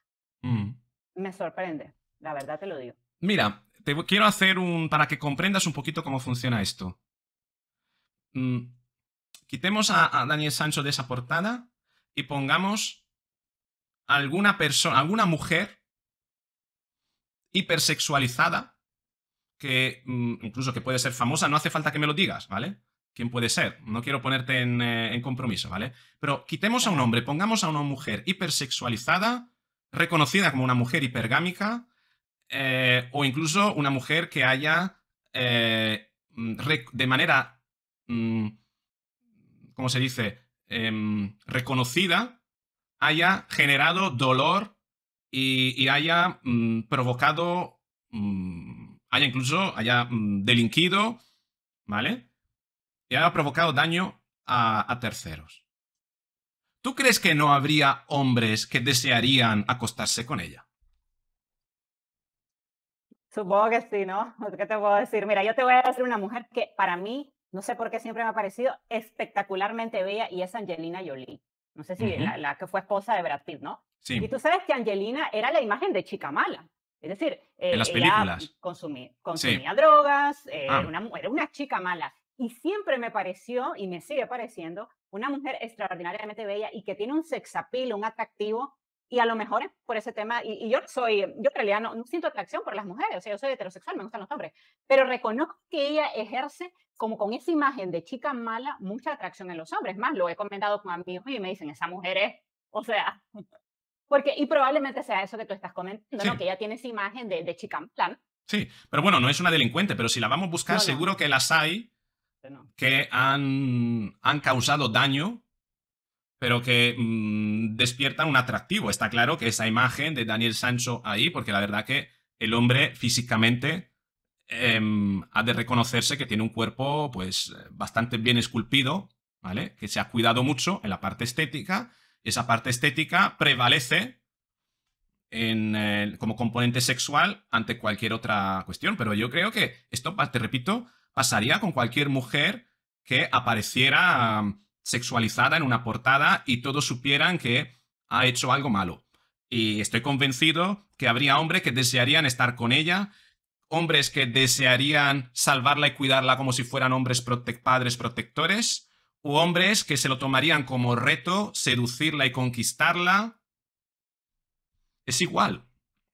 me sorprende, la verdad te lo digo. Mira, te quiero hacer un, para que comprendas un poquito cómo funciona esto. Mm, quitemos a, Daniel Sancho de esa portada y pongamos alguna persona, alguna mujer hipersexualizada, que mm, incluso que puede ser famosa, no hace falta que me lo digas, ¿vale? ¿Quién puede ser? No quiero ponerte en, eh, en compromiso, ¿vale? Pero quitemos a un hombre, pongamos a una mujer hipersexualizada, reconocida como una mujer hipergámica eh, o incluso una mujer que haya eh, mm, de manera, mm, ¿cómo se dice?, em, reconocida, haya generado dolor y, haya mm, provocado, haya incluso, haya delinquido, ¿vale? Y haya provocado daño a terceros. ¿Tú crees que no habría hombres que desearían acostarse con ella? Supongo que sí, ¿no? ¿Qué te puedo decir? Mira, yo te voy a decir una mujer que para mí, no sé por qué siempre me ha parecido espectacularmente bella y es Angelina Jolie. No sé si la, que fue esposa de Brad Pitt, ¿no? Sí. Y tú sabes que Angelina era la imagen de chica mala. Es decir, en eh, las películas. consumía, drogas, eh, ah. una, era una chica mala. Y siempre me pareció, y me sigue pareciendo, una mujer extraordinariamente bella y que tiene un appeal, un atractivo, y a lo mejor por ese tema, y, yo soy, yo en realidad no, siento atracción por las mujeres, o sea, yo soy heterosexual, me gustan los hombres, pero reconozco que ella ejerce como con esa imagen de chica mala mucha atracción en los hombres, más lo he comentado con amigos y me dicen, esa mujer es, o sea, porque, y probablemente sea eso que tú estás comentando, ¿no? Que ella tiene esa imagen de, chica mala, Sí, pero bueno, no es una delincuente, pero si la vamos a buscar, seguro que las hay que han, causado daño, pero que mm, despiertan un atractivo. Está claro que esa imagen de Daniel Sancho ahí, porque la verdad que el hombre físicamente em, ha de reconocerse que tiene un cuerpo pues bastante bien esculpido, ¿vale? Que se ha cuidado mucho en la parte estética. Esa parte estética prevalece eh, como componente sexual ante cualquier otra cuestión. Pero yo creo que esto, te repito, pasaría con cualquier mujer que apareciera sexualizada en una portada y todos supieran que ha hecho algo malo. Y estoy convencido que habría hombres que desearían estar con ella, hombres que desearían salvarla y cuidarla como si fueran hombres padres protectores, u hombres que se lo tomarían como reto seducirla y conquistarla. Es igual.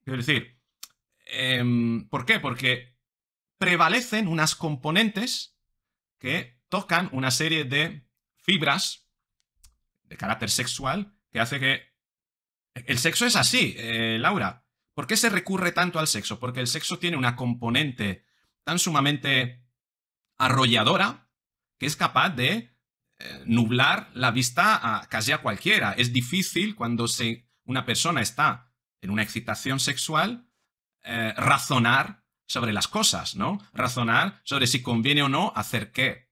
Quiero decir, em, ¿por qué? Porque prevalecen unas componentes que tocan una serie de fibras de carácter sexual que hace que... El sexo es así, eh, Laura. ¿Por qué se recurre tanto al sexo? Porque el sexo tiene una componente tan sumamente arrolladora que es capaz de eh, nublar la vista a casi a cualquiera. Es difícil cuando se, una persona está en una excitación sexual eh, razonar sobre las cosas, ¿no? Razonar sobre si conviene o no hacer qué.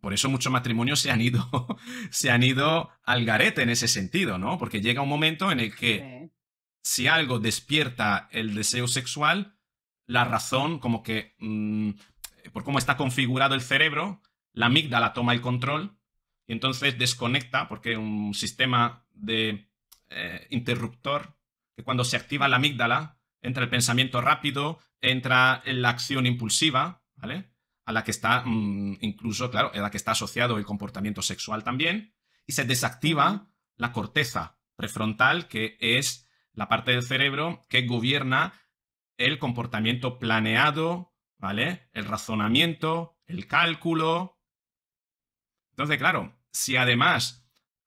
Por eso muchos matrimonios se han ido, se han ido al garete en ese sentido, ¿no? Porque llega un momento en el que si algo despierta el deseo sexual, la razón, como que mm, por cómo está configurado el cerebro, la amígdala toma el control y entonces desconecta, porque un sistema de eh, interruptor, que cuando se activa la amígdala, entra el pensamiento rápido, entra la acción impulsiva, ¿vale? A la que está, mm, incluso, claro, a la que está asociado el comportamiento sexual también, y se desactiva la corteza prefrontal, que es la parte del cerebro que gobierna el comportamiento planeado, ¿vale? El razonamiento, el cálculo. Entonces, claro, si además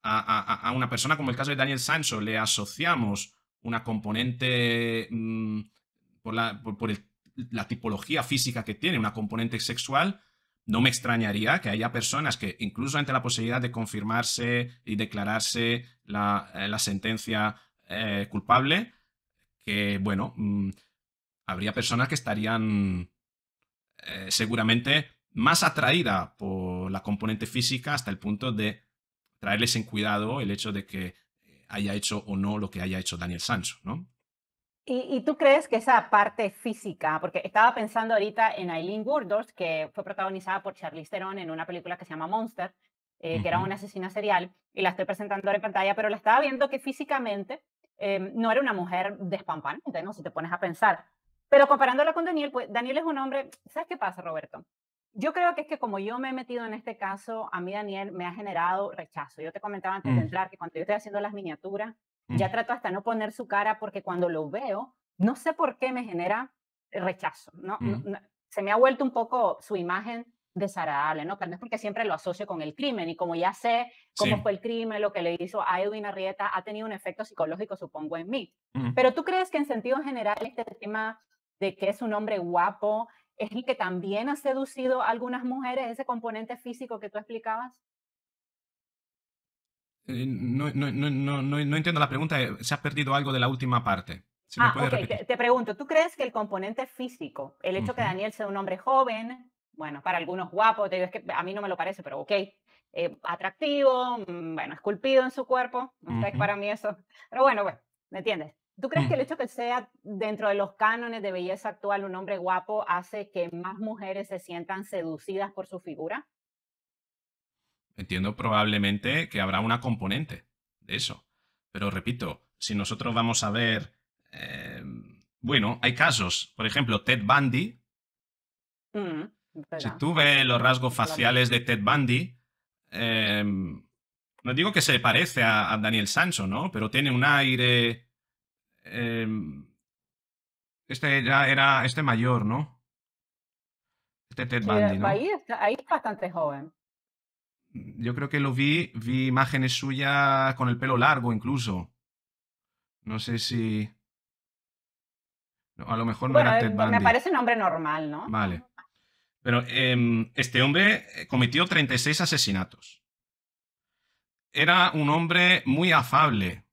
a, a una persona como el caso de Daniel Sancho le asociamos una componente mm, por, la, por, la tipología física que tiene, una componente sexual, no me extrañaría que haya personas que, incluso ante la posibilidad de confirmarse y declararse la, eh, sentencia eh, culpable, que, bueno, mm, habría personas que estarían eh, seguramente más atraídas por la componente física hasta el punto de traerles en cuidado el hecho de que haya hecho o no lo que haya hecho Daniel Sancho, ¿no? ¿Y, tú crees que esa parte física, porque estaba pensando ahorita en Aileen Burdos, que fue protagonizada por Charlize Theron en una película que se llama Monster, eh, que era una asesina serial, y la estoy presentando ahora en pantalla, pero la estaba viendo que físicamente em, no era una mujer despampanante, ¿no? Si te pones a pensar. Pero comparándola con Daniel, pues Daniel es un hombre, ¿sabes qué pasa, Roberto? yo creo que es que como yo me he metido en este caso, a mí Daniel me ha generado rechazo. Yo te comentaba antes de mm. entrar que cuando yo estoy haciendo las miniaturas, mm. ya trato hasta no poner su cara porque cuando lo veo, no sé por qué me genera eh, rechazo. Mm. ¿no? se me ha vuelto un poco su imagen desagradable, ¿no? Tal vez porque siempre lo asocio con el crimen y como ya sé cómo fue el crimen, lo que le hizo a Edwin Arrieta, ha tenido un efecto psicológico, supongo, en mí. Pero tú crees que en sentido general este tema de que es un hombre guapo, es el que también ha seducido a algunas mujeres, ese componente físico que tú explicabas? Eh, no, no, no, no entiendo la pregunta, eh, se ha perdido algo de la última parte. me ah, te, te, pregunto, ¿tú crees que el componente físico, el hecho que Daniel sea un hombre joven, bueno, para algunos guapo, te que a mí no me lo parece, pero ok, eh, atractivo, mm, bueno, esculpido en su cuerpo, no para mí eso, pero bueno, bueno, ¿me entiendes? ¿Tú crees que el hecho que sea dentro de los cánones de belleza actual un hombre guapo hace que más mujeres se sientan seducidas por su figura? Entiendo probablemente que habrá una componente de eso. Pero repito, si nosotros vamos a ver... Eh, bueno, hay casos. Por ejemplo, Ted Bundy. Mm, si tú ves los rasgos faciales de Ted Bundy, em, no digo que se parece a, a Daniel Sancho, ¿no? Pero tiene un aire Em, este ya era este mayor, ¿no? Este Ted Bundy, Ahí, es bastante joven. Mm, yo creo que lo vi, vi imágenes suyas con el pelo largo incluso. No sé si... a lo mejor no era eh, Ted Bundy. Me parece un hombre normal, ¿no? Vale. Pero em, este hombre eh, cometió 36 asesinatos. Era un hombre muy afable,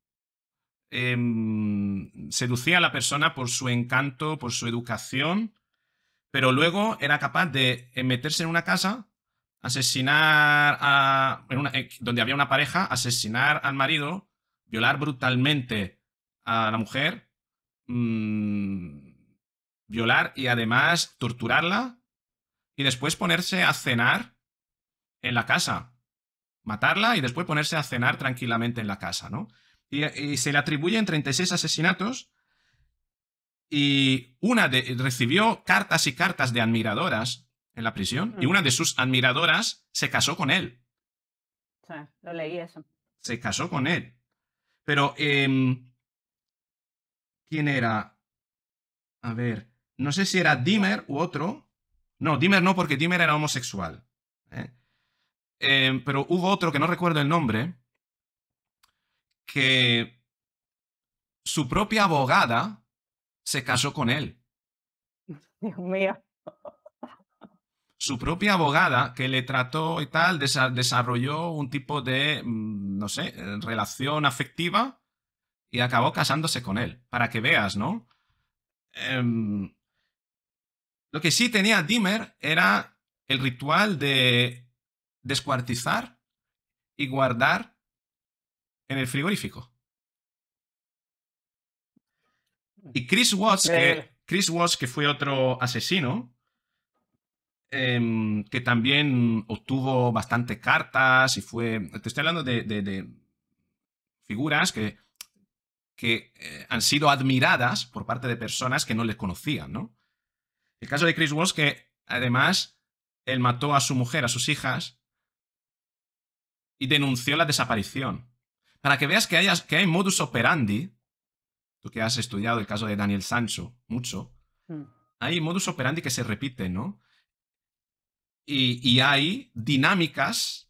Em, seducía a la persona por su encanto, por su educación, pero luego era capaz de meterse en una casa, asesinar a... Eh, donde había una pareja, asesinar al marido, violar brutalmente a la mujer, mm, violar y además torturarla y después ponerse a cenar en la casa. Matarla y después ponerse a cenar tranquilamente en la casa, ¿no? y, se le atribuyen 36 asesinatos y una de, recibió cartas y cartas de admiradoras en la prisión y una de sus admiradoras se casó con él. lo leí eso. Se casó con él. Pero, em, ¿quién era? A ver, no sé si era Dimmer u otro. No, Dimmer no, porque Dimmer era homosexual. ¿eh? Em, pero hubo otro que no recuerdo el nombre, que su propia abogada se casó con él. Dios mío. Su propia abogada que le trató y tal, desarrolló un tipo de, mm, no sé, eh, relación afectiva y acabó casándose con él, para que veas, ¿no? Em, lo que sí tenía Dimmer era el ritual de descuartizar y guardar en el frigorífico. Mm. Y Chris Watts, que, eh. Chris Watts, que fue otro asesino, em, que también obtuvo bastantes cartas y fue... Te estoy hablando de, figuras que, que eh, han sido admiradas por parte de personas que no les conocían, ¿no? El caso de Chris Watts, que además él mató a su mujer, a sus hijas, y denunció la desaparición. Para que veas que, hay modus operandi, tú que has estudiado el caso de Daniel Sancho mucho, hmm. hay modus operandi que se repite ¿no? Y, hay dinámicas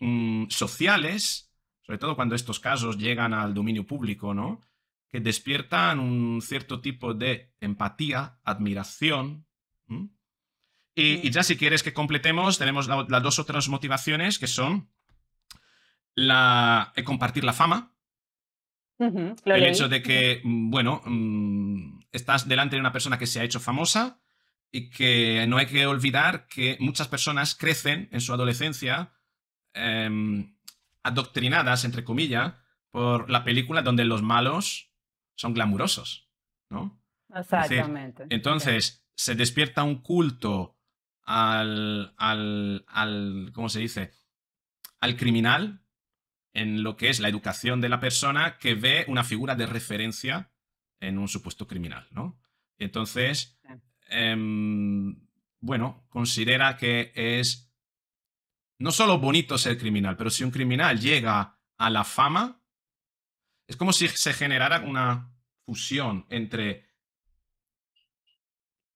mm, sociales, sobre todo cuando estos casos llegan al dominio público, ¿no? Que despiertan un cierto tipo de empatía, admiración. Y, hmm. ya si quieres que completemos, tenemos las dos otras motivaciones que son la, eh, compartir la fama. el hecho de que, mm, bueno, mm, estás delante de una persona que se ha hecho famosa y que no hay que olvidar que muchas personas crecen en su adolescencia em, adoctrinadas, entre comillas, por la película donde los malos son glamurosos, Exactamente. entonces, se despierta un culto al, al, al, ¿cómo se dice? Al criminal, en lo que es la educación de la persona que ve una figura de referencia en un supuesto criminal, ¿no? Entonces, em, bueno, considera que es no solo bonito ser criminal, pero si un criminal llega a la fama, es como si se generara una fusión entre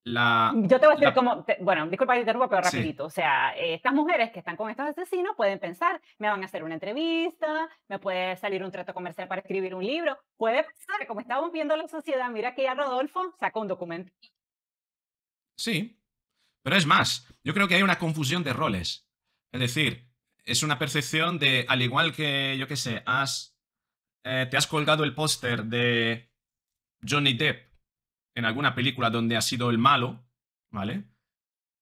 yo te voy a decir como, bueno, disculpa que te pero rapidito. O sea, eh, estas mujeres que están con estos asesinos pueden pensar, me van a hacer una entrevista, me puede salir un trato comercial para escribir un libro. Puede pasar, como estamos viendo la sociedad, mira que ya Rodolfo sacó un documento. Sí, pero es más, yo creo que hay una confusión de roles. Es decir, es una percepción de, al igual que, yo qué sé, has, eh, te has colgado el póster de Johnny Depp en alguna película donde ha sido el malo, ¿vale?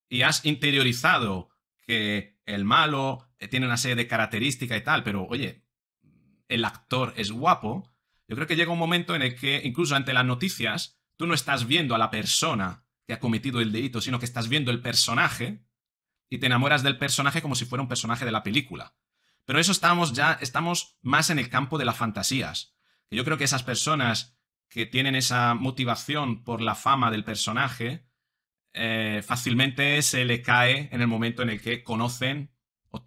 Y has interiorizado que el malo eh, tiene una serie de características y tal, pero oye, el actor es guapo, yo creo que llega un momento en el que incluso ante las noticias, tú no estás viendo a la persona que ha cometido el delito, sino que estás viendo el personaje y te enamoras del personaje como si fuera un personaje de la película. Pero eso estamos ya, estamos más en el campo de las fantasías. Yo creo que esas personas que tienen esa motivación por la fama del personaje, eh, fácilmente se les cae en el momento en el que conocen o,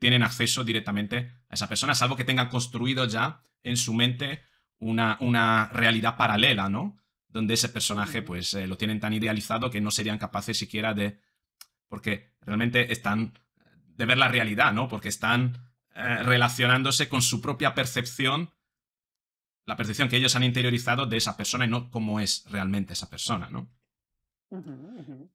tienen acceso directamente a esa persona, salvo que tengan construido ya en su mente una, realidad paralela, ¿no? Donde ese personaje, pues, eh, lo tienen tan idealizado que no serían capaces siquiera de. Porque realmente están. de ver la realidad, ¿no? Porque están eh, relacionándose con su propia percepción la percepción que ellos han interiorizado de esa persona y no cómo es realmente esa persona, ¿no?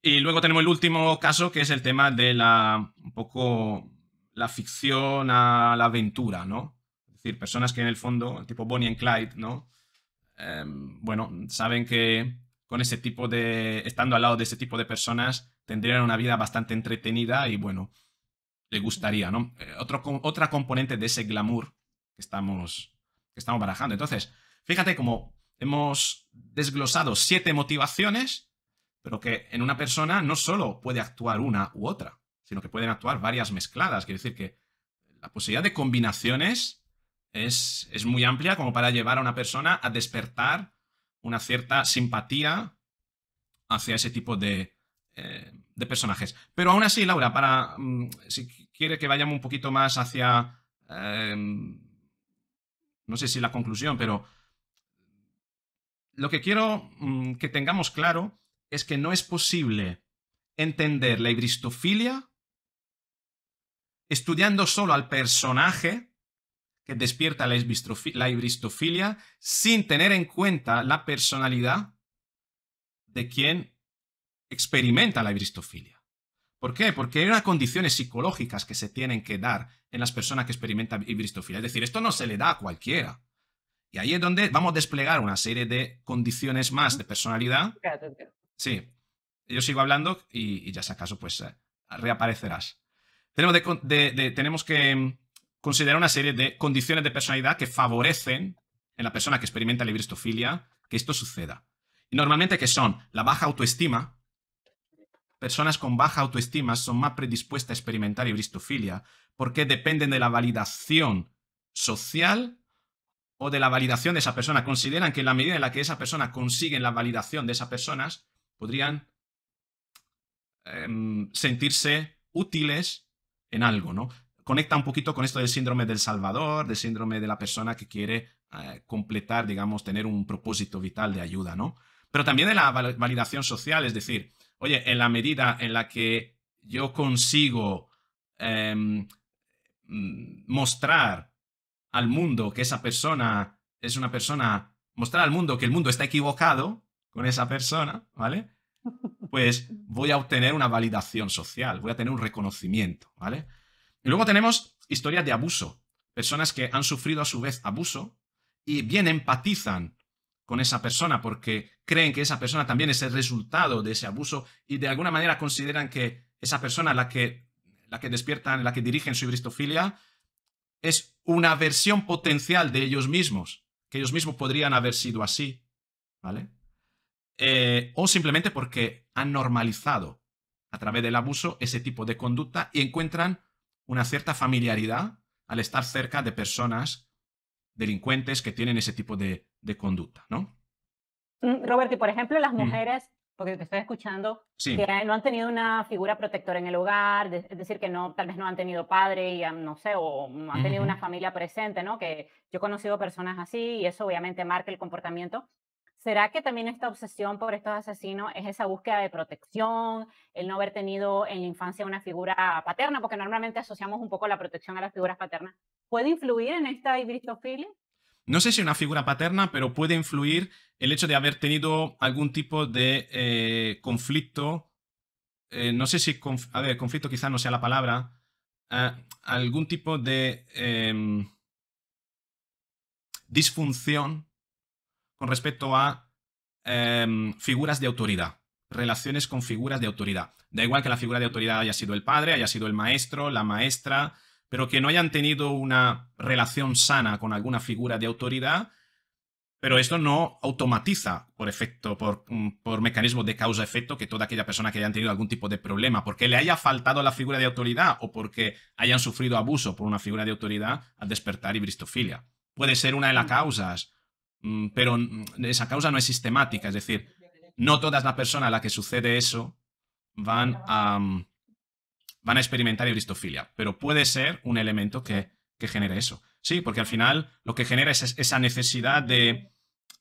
Y luego tenemos el último caso, que es el tema de la, un poco, la ficción a la aventura, ¿no? Es decir, personas que en el fondo, tipo Bonnie and Clyde, ¿no? Em, bueno, saben que con ese tipo de, estando al lado de ese tipo de personas, tendrían una vida bastante entretenida y bueno, le gustaría, ¿no? Eh, otra componente de ese glamour que estamos que estamos barajando. Entonces, fíjate cómo hemos desglosado siete motivaciones, pero que en una persona no solo puede actuar una u otra, sino que pueden actuar varias mezcladas. Quiere decir que la posibilidad de combinaciones es, muy amplia como para llevar a una persona a despertar una cierta simpatía hacia ese tipo de, eh, de personajes. Pero aún así, Laura, para. Mm, si quiere que vayamos un poquito más hacia. Em, no sé si la conclusión, pero lo que quiero mm, que tengamos claro es que no es posible entender la ibristofilia estudiando solo al personaje que despierta la, la sin tener en cuenta la personalidad de quien experimenta la ibristofilia. ¿Por qué? Porque hay unas condiciones psicológicas que se tienen que dar en las personas que experimentan ibristofilia. Es decir, esto no se le da a cualquiera. Y ahí es donde vamos a desplegar una serie de condiciones más de personalidad. Sí, yo sigo hablando y, ya si acaso pues eh, reaparecerás. Tenemos, que mm, considerar una serie de condiciones de personalidad que favorecen en la persona que experimenta la ibristofilia que esto suceda. Y normalmente que son la baja autoestima, personas con baja autoestima son más predispuestas a experimentar ibristofilia porque dependen de la validación social o de la validación de esa persona. Consideran que en la medida en la que esa persona consigue la validación de esas personas, podrían em, sentirse útiles en algo, ¿no? Conecta un poquito con esto del síndrome del salvador, del síndrome de la persona que quiere eh, completar, digamos, tener un propósito vital de ayuda, ¿no? Pero también de la validación social, es decir, oye, en la medida en la que yo consigo em, mm, mostrar al mundo que esa persona es una persona, mostrar al mundo que el mundo está equivocado con esa persona, ¿vale? Pues voy a obtener una validación social, voy a tener un reconocimiento, ¿vale? Y luego tenemos historias de abuso, personas que han sufrido a su vez abuso y bien empatizan con esa persona porque creen que esa persona también es el resultado de ese abuso y de alguna manera consideran que esa persona, la que, la que despiertan, la que dirigen su ibristofilia, es una versión potencial de ellos mismos, que ellos mismos podrían haber sido así, ¿vale? Eh, o simplemente porque han normalizado a través del abuso ese tipo de conducta y encuentran una cierta familiaridad al estar cerca de personas delincuentes que tienen ese tipo de de conducta, ¿no? Mm, Roberto, y por ejemplo, las mm. mujeres, porque te estoy escuchando, que no han tenido una figura protectora en el hogar, es decir, que no, tal vez no han tenido padre, y no sé, o no han tenido una familia presente, ¿no? Que yo he conocido personas así y eso obviamente marca el comportamiento. ¿Será que también esta obsesión por estos asesinos es esa búsqueda de protección, el no haber tenido en la infancia una figura paterna, porque normalmente asociamos un poco la protección a las figuras paternas? ¿Puede influir en esta hibristofilia? no sé si una figura paterna, pero puede influir el hecho de haber tenido algún tipo de eh, conflicto. Eh, no sé si, a ver, conflicto quizá no sea la palabra. Eh, algún tipo de em, disfunción con respecto a em, figuras de autoridad, relaciones con figuras de autoridad. Da igual que la figura de autoridad haya sido el padre, haya sido el maestro, la maestra, pero que no hayan tenido una relación sana con alguna figura de autoridad, pero esto no automatiza por efecto, por, mm, por mecanismo de causa-efecto que toda aquella persona que haya tenido algún tipo de problema, porque le haya faltado la figura de autoridad o porque hayan sufrido abuso por una figura de autoridad al despertar ibristofilia. Puede ser una de las causas, mm, pero mm, esa causa no es sistemática, es decir, no todas las personas a las que sucede eso van a van a experimentar ibristofilia, pero puede ser un elemento que, que genere eso. Sí, porque al final lo que genera es esa necesidad de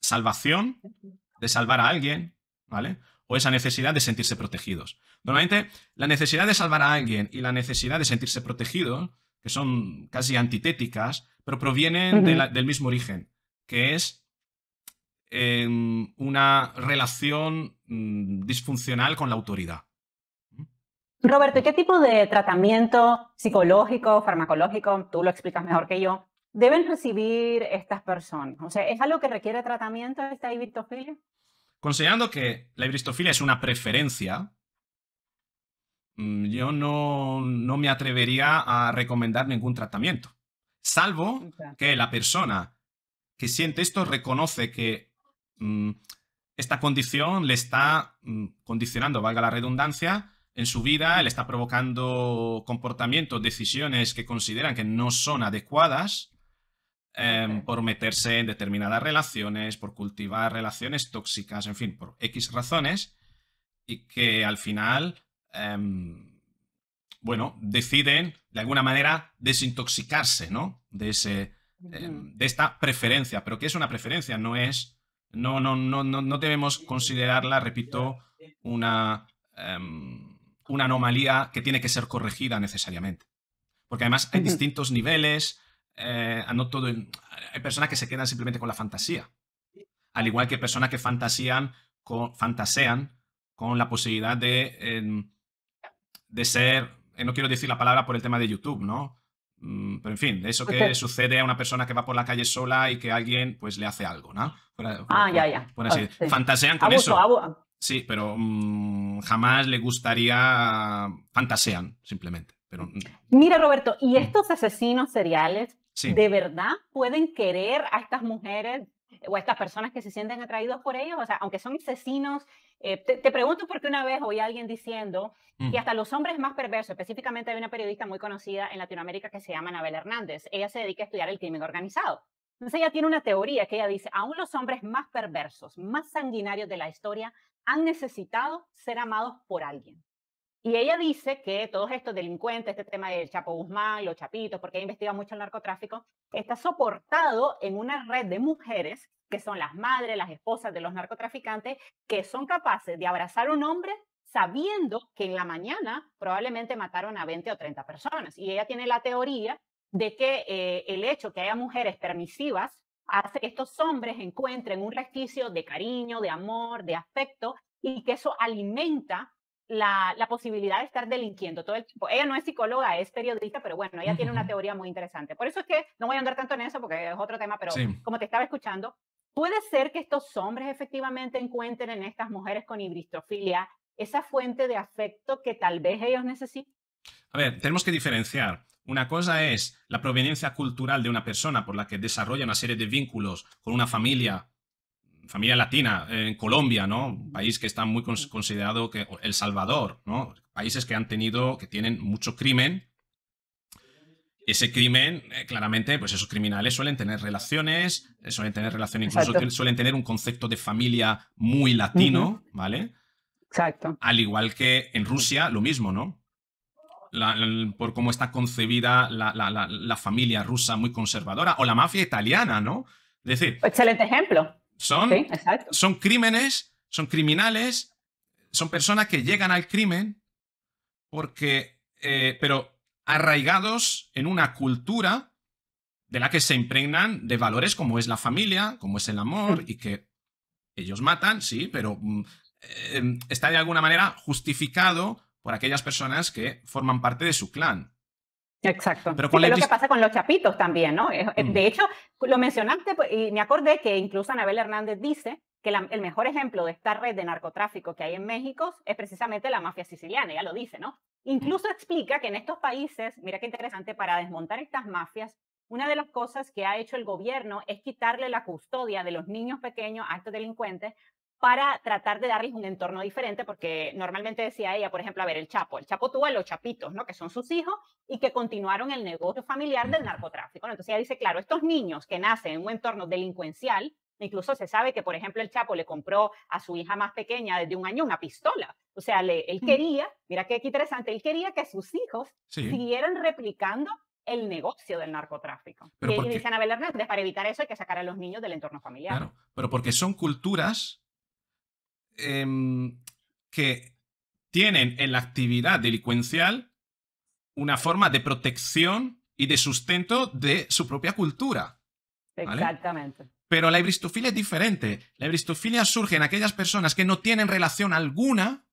salvación, de salvar a alguien, ¿vale? O esa necesidad de sentirse protegidos. Normalmente, la necesidad de salvar a alguien y la necesidad de sentirse protegidos, que son casi antitéticas, pero provienen del mismo origen, que es em, una relación mm, disfuncional con la autoridad. Roberto, ¿y qué tipo de tratamiento psicológico, farmacológico, tú lo explicas mejor que yo, deben recibir estas personas? O sea, ¿es algo que requiere tratamiento esta ibristofilia? Considerando que la ibristofilia es una preferencia, mm, yo no, no me atrevería a recomendar ningún tratamiento. Salvo que la persona que siente esto reconoce que mm, esta condición le está mm, condicionando, valga la redundancia, en su vida, él está provocando comportamientos, decisiones que consideran que no son adecuadas em, por meterse en determinadas relaciones, por cultivar relaciones tóxicas, en fin, por X razones, y que al final, em, bueno, deciden de alguna manera desintoxicarse, ¿no? De, ese, em, de esta preferencia, pero que es una preferencia, no es... No, no, no, no, no debemos considerarla, repito, una una anomalía que tiene que ser corregida necesariamente. Porque además hay distintos niveles, eh, no todo, hay personas que se quedan simplemente con la fantasía. Al igual que personas que fantasían con, fantasean con la posibilidad de, em, de ser, eh, no quiero decir la palabra por el tema de YouTube, ¿no? Mm, pero en fin, eso que sucede a una persona que va por la calle sola y que alguien pues le hace algo, ¿no? ah, ya, ya. así. Fantasean con eso. Sí, pero mm, jamás le gustaría. Fantasean, simplemente. Pero... Mira, Roberto, ¿y mm. estos asesinos seriales de verdad pueden querer a estas mujeres o a estas personas que se sienten atraídos por ellos? O sea, aunque son asesinos, eh, te, pregunto porque una vez oí a alguien diciendo que mm. hasta los hombres más perversos, específicamente hay una periodista muy conocida en Latinoamérica que se llama Anabel Hernández, ella se dedica a estudiar el crimen organizado. Entonces ella tiene una teoría que ella dice, aún los hombres más perversos, más sanguinarios de la historia, han necesitado ser amados por alguien. Y ella dice que todos estos delincuentes, este tema del Chapo Guzmán, los Chapitos, porque ha investigado mucho el narcotráfico, está soportado en una red de mujeres que son las madres, las esposas de los narcotraficantes, que son capaces de abrazar a un hombre sabiendo que en la mañana probablemente mataron a 20 o 30 personas. Y ella tiene la teoría de que eh, el hecho que haya mujeres permisivas hace que estos hombres encuentren un resquicio de cariño, de amor, de afecto, y que eso alimenta la, posibilidad de estar delinquiendo todo el tiempo. Ella no es psicóloga, es periodista, pero bueno, ella tiene una teoría muy interesante. Por eso es que no voy a andar tanto en eso porque es otro tema, pero como te estaba escuchando, puede ser que estos hombres efectivamente encuentren en estas mujeres con ibristofilia esa fuente de afecto que tal vez ellos necesitan a ver, tenemos que diferenciar. Una cosa es la proveniencia cultural de una persona por la que desarrolla una serie de vínculos con una familia, familia latina, en Colombia, ¿no? Un país que está muy considerado que El Salvador, ¿no? Países que han tenido, que tienen mucho crimen. Ese crimen, eh, claramente, pues esos criminales suelen tener relaciones, eh, suelen tener relaciones, incluso suelen tener un concepto de familia muy latino, ¿vale? Exacto. Al igual que en Rusia, lo mismo, ¿no? por cómo está concebida la, familia rusa muy conservadora o la mafia italiana, ¿no? decir, excelente ejemplo. Son, son crímenes, son criminales, son personas que llegan al crimen porque, eh, pero arraigados en una cultura de la que se impregnan de valores como es la familia, como es el amor mm. y que ellos matan, sí, pero mm, eh, está de alguna manera justificado por aquellas personas que forman parte de su clan. Exacto. Pero lo que pasa con los chapitos también, ¿no? Mm. De hecho, lo mencionaste pues, y me acordé que incluso Anabel Hernández dice que el mejor ejemplo de esta red de narcotráfico que hay en México es precisamente la mafia siciliana, ya lo dice, ¿no? Mm. Incluso explica que en estos países, mira qué interesante, para desmontar estas mafias, una de las cosas que ha hecho el gobierno es quitarle la custodia de los niños pequeños a estos delincuentes para tratar de darles un entorno diferente, porque normalmente decía ella, por ejemplo, a ver, el Chapo, el Chapo tuvo a los Chapitos, ¿no? Que son sus hijos y que continuaron el negocio familiar del narcotráfico. Entonces ella dice, claro, estos niños que nacen en un entorno delincuencial, incluso se sabe que, por ejemplo, el Chapo le compró a su hija más pequeña desde un año una pistola. O sea, él mm. quería, mira qué interesante, él quería que sus hijos siguieran replicando el negocio del narcotráfico. Pero y dice Anabel Hernández, para evitar eso hay que sacar a los niños del entorno familiar. Claro, pero porque son culturas Em, que tienen en la actividad delincuencial una forma de protección y de sustento de su propia cultura. Exactamente. Pero la ibristofilia es diferente. La hebristofilia surge en aquellas personas que no tienen relación alguna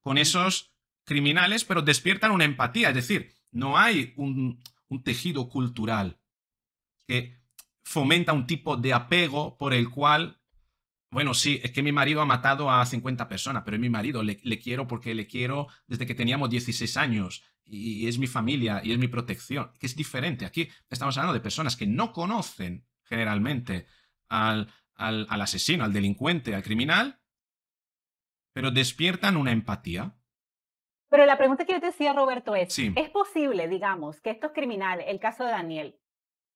con esos criminales, pero despiertan una empatía. Es decir, no hay un, un tejido cultural que fomenta un tipo de apego por el cual bueno, sí, es que mi marido ha matado a 50 personas, pero es mi marido, le, quiero porque le quiero desde que teníamos 16 años y, es mi familia y es mi protección, que es diferente. Aquí estamos hablando de personas que no conocen generalmente al, al, asesino, al delincuente, al criminal, pero despiertan una empatía. Pero la pregunta que yo te decía, Roberto, es, ¿es posible, digamos, que estos criminales, el caso de Daniel,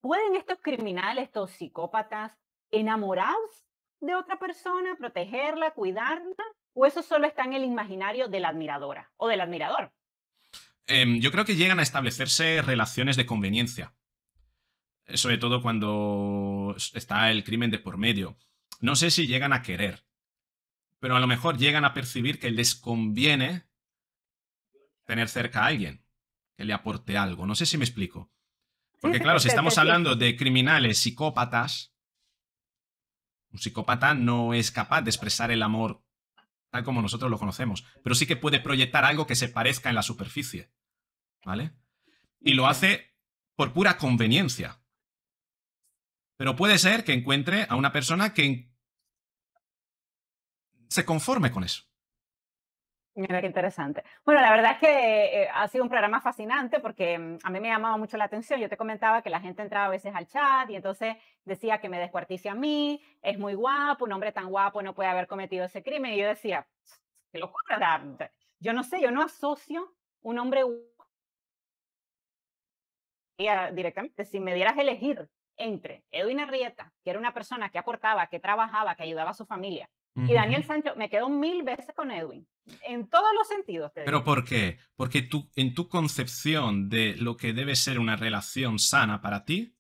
¿pueden estos criminales, estos psicópatas, enamorarse de otra persona, protegerla, cuidarla? ¿O eso solo está en el imaginario de la admiradora o del admirador? Em, yo creo que llegan a establecerse relaciones de conveniencia. Eh, sobre todo cuando está el crimen de por medio. No sé si llegan a querer, pero a lo mejor llegan a percibir que les conviene tener cerca a alguien que le aporte algo. No sé si me explico. Porque claro, si estamos hablando de criminales, psicópatas, un psicópata no es capaz de expresar el amor tal como nosotros lo conocemos, pero sí que puede proyectar algo que se parezca en la superficie. ¿Vale? Y lo hace por pura conveniencia. Pero puede ser que encuentre a una persona que se conforme con eso. Mira qué interesante. Bueno, la verdad es que eh, ha sido un programa fascinante porque mm, a mí me llamaba mucho la atención. Yo te comentaba que la gente entraba a veces al chat y entonces decía que me descuartice a mí, es muy guapo, un hombre tan guapo no puede haber cometido ese crimen. Y yo decía, qué locura, yo no sé, yo no asocio un hombre guapo ah, directamente. Si me dieras elegir entre Edwin Arrieta, que era una persona que aportaba, que trabajaba, que ayudaba a su familia, y Daniel Sancho, me quedo mil veces con Edwin, en todos los sentidos. Pero ¿por qué? Porque tú, en tu concepción de lo que debe ser una relación sana para ti,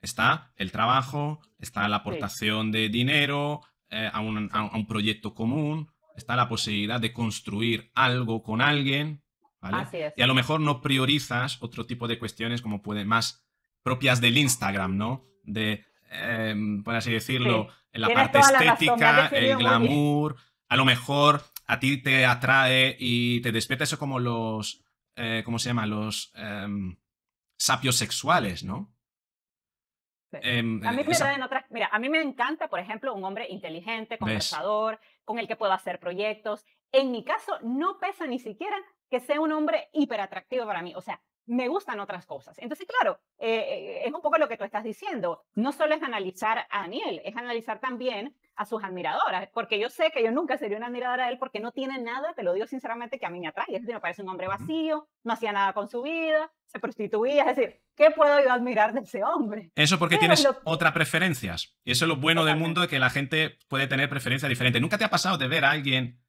está el trabajo, está la aportación de dinero eh, a, un, proyecto común, está la posibilidad de construir algo con alguien. ¿vale? Y a lo mejor no priorizas otro tipo de cuestiones como pueden más propias del Instagram, ¿no? De, em, por así decirlo, en la parte estética, el glamour. A lo mejor a ti te atrae y te despierta eso como los, eh, ¿cómo se llama? Los em, sapios sexuales, ¿no? Em, a mí me encanta, por ejemplo, un hombre inteligente, conversador, con el que puedo hacer proyectos. En mi caso, no pesa ni siquiera que sea un hombre hiperatractivo para mí. O sea, me gustan otras cosas. Entonces, claro, eh, eh, es un poco lo que tú estás diciendo. No solo es analizar a Daniel, es analizar también a sus admiradoras, porque yo sé que yo nunca sería una admiradora de él porque no tiene nada, te lo digo sinceramente, que a mí me atrae. Es me parece un hombre vacío, no hacía nada con su vida, se prostituía. Es decir, ¿qué puedo yo admirar de ese hombre? Eso porque tienes otras preferencias. Y eso es lo bueno del mundo, de que la gente puede tener preferencias diferentes. ¿Nunca te ha pasado de ver a alguien,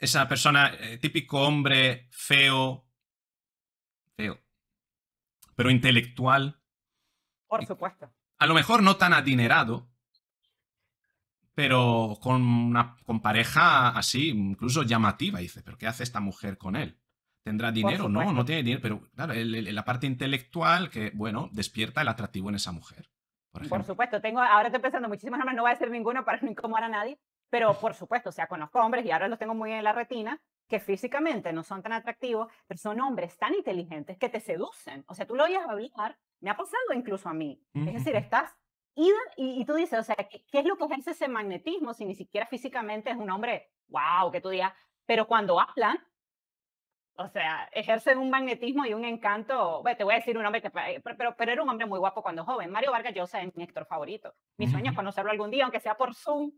esa persona, eh, típico hombre feo, pero intelectual. Por supuesto. A lo mejor no tan adinerado, pero con, una, con pareja así, incluso llamativa. dice, ¿pero qué hace esta mujer con él? ¿Tendrá dinero? No, no tiene dinero, pero claro, la parte intelectual que, bueno, despierta el atractivo en esa mujer. Por, supuesto, tengo, ahora estoy pensando muchísimas nombres, no voy a decir ninguno para no incomodar a nadie, pero por supuesto, o sea, conozco hombres y ahora los tengo muy en la retina, que físicamente no son tan atractivos, pero son hombres tan inteligentes que te seducen. O sea, tú lo oyes hablar, me ha pasado incluso a mí. Es decir, estás y, tú dices, o sea, ¿qué, es lo que ejerce ese magnetismo si ni siquiera físicamente es un hombre, wow, que tú digas, pero cuando hablan, o sea, ejercen un magnetismo y un encanto. te voy a decir un hombre que, eh, pero, pero, era un hombre muy guapo cuando joven. Mario Vargas Llosa es mi actor favorito. Mi sueño es conocerlo algún día, aunque sea por Zoom.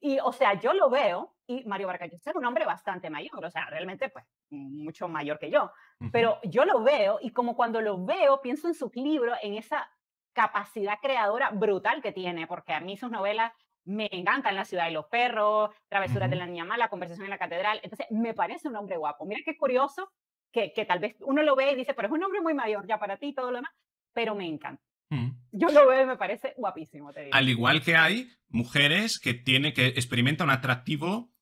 Y, o sea, yo lo veo y Mario Vargas es un hombre bastante mayor, o sea, realmente, pues, mucho mayor que yo. Pero yo lo veo y como cuando lo veo, pienso en sus libros, en esa capacidad creadora brutal que tiene, porque a mí sus novelas me encantan La ciudad de los perros, Travesuras de la niña mala, Conversación en la catedral. Entonces, me parece un hombre guapo. Mira qué curioso que, que tal vez uno lo ve y dice, pero es un hombre muy mayor ya para ti y todo lo demás, pero me encanta. Mm. Yo lo veo me parece guapísimo. Te digo. Al igual que hay mujeres que, tienen, que experimentan un atractivo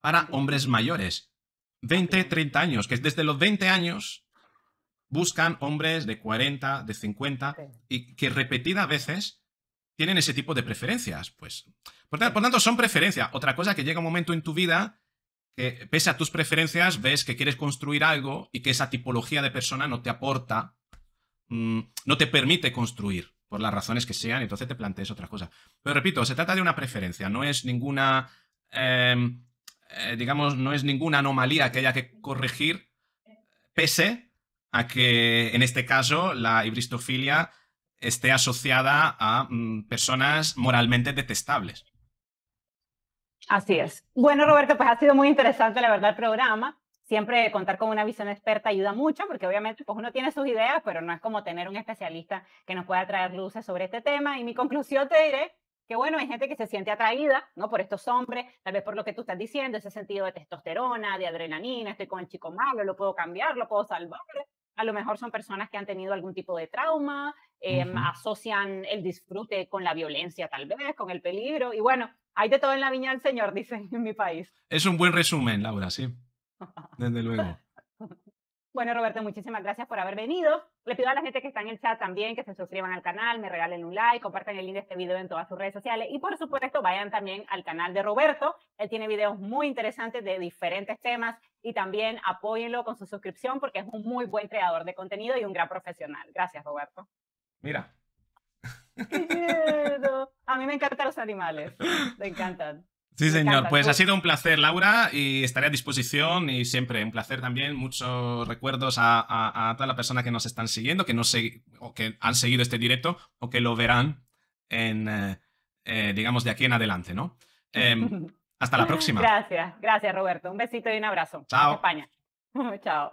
para hombres mayores. 20, 30 años, que desde los 20 años buscan hombres de 40, de 50 y que repetidas veces tienen ese tipo de preferencias. Pues. Por, tanto, son preferencias. Otra cosa que llega un momento en tu vida que, pese a tus preferencias, ves que quieres construir algo y que esa tipología de persona no te aporta Mm, no te permite construir por las razones que sean, entonces te plantees otra cosa. Pero repito, se trata de una preferencia, no es ninguna, em, eh, digamos, no es ninguna anomalía que haya que corregir, pese a que en este caso la hibristofilia esté asociada a mm, personas moralmente detestables. Así es. Bueno, Roberto, pues ha sido muy interesante, la verdad, el programa siempre contar con una visión experta ayuda mucho, porque obviamente pues uno tiene sus ideas, pero no es como tener un especialista que nos pueda traer luces sobre este tema. Y mi conclusión te diré que bueno, hay gente que se siente atraída, ¿no? Por estos hombres, tal vez por lo que tú estás diciendo, ese sentido de testosterona, de adrenalina, estoy con el chico malo, lo puedo cambiar, lo puedo salvar. A lo mejor son personas que han tenido algún tipo de trauma, eh, asocian el disfrute con la violencia tal vez, con el peligro. Y bueno, hay de todo en la viña del Señor, dicen en mi país. Es un buen resumen, Laura, sí. Desde luego. Bueno, Roberto, muchísimas gracias por haber venido. Le pido a la gente que está en el chat también que se suscriban al canal, me regalen un like, compartan el link de este video en todas sus redes sociales y por supuesto vayan también al canal de Roberto. Él tiene videos muy interesantes de diferentes temas y también apóyenlo con su suscripción porque es un muy buen creador de contenido y un gran profesional. Gracias, Roberto. Mira. Qué A mí me encantan los animales. Me encantan. Sí, señor. Pues ha pues. sido un placer, Laura, y estaré a disposición y siempre un placer también. Muchos recuerdos a, toda la persona que nos están siguiendo, que, no o que han seguido este directo o que lo verán en, eh, eh, digamos, de aquí en adelante, ¿no? Em, hasta la próxima. Gracias, gracias, Roberto. Un besito y un abrazo. Chao. España. Chao.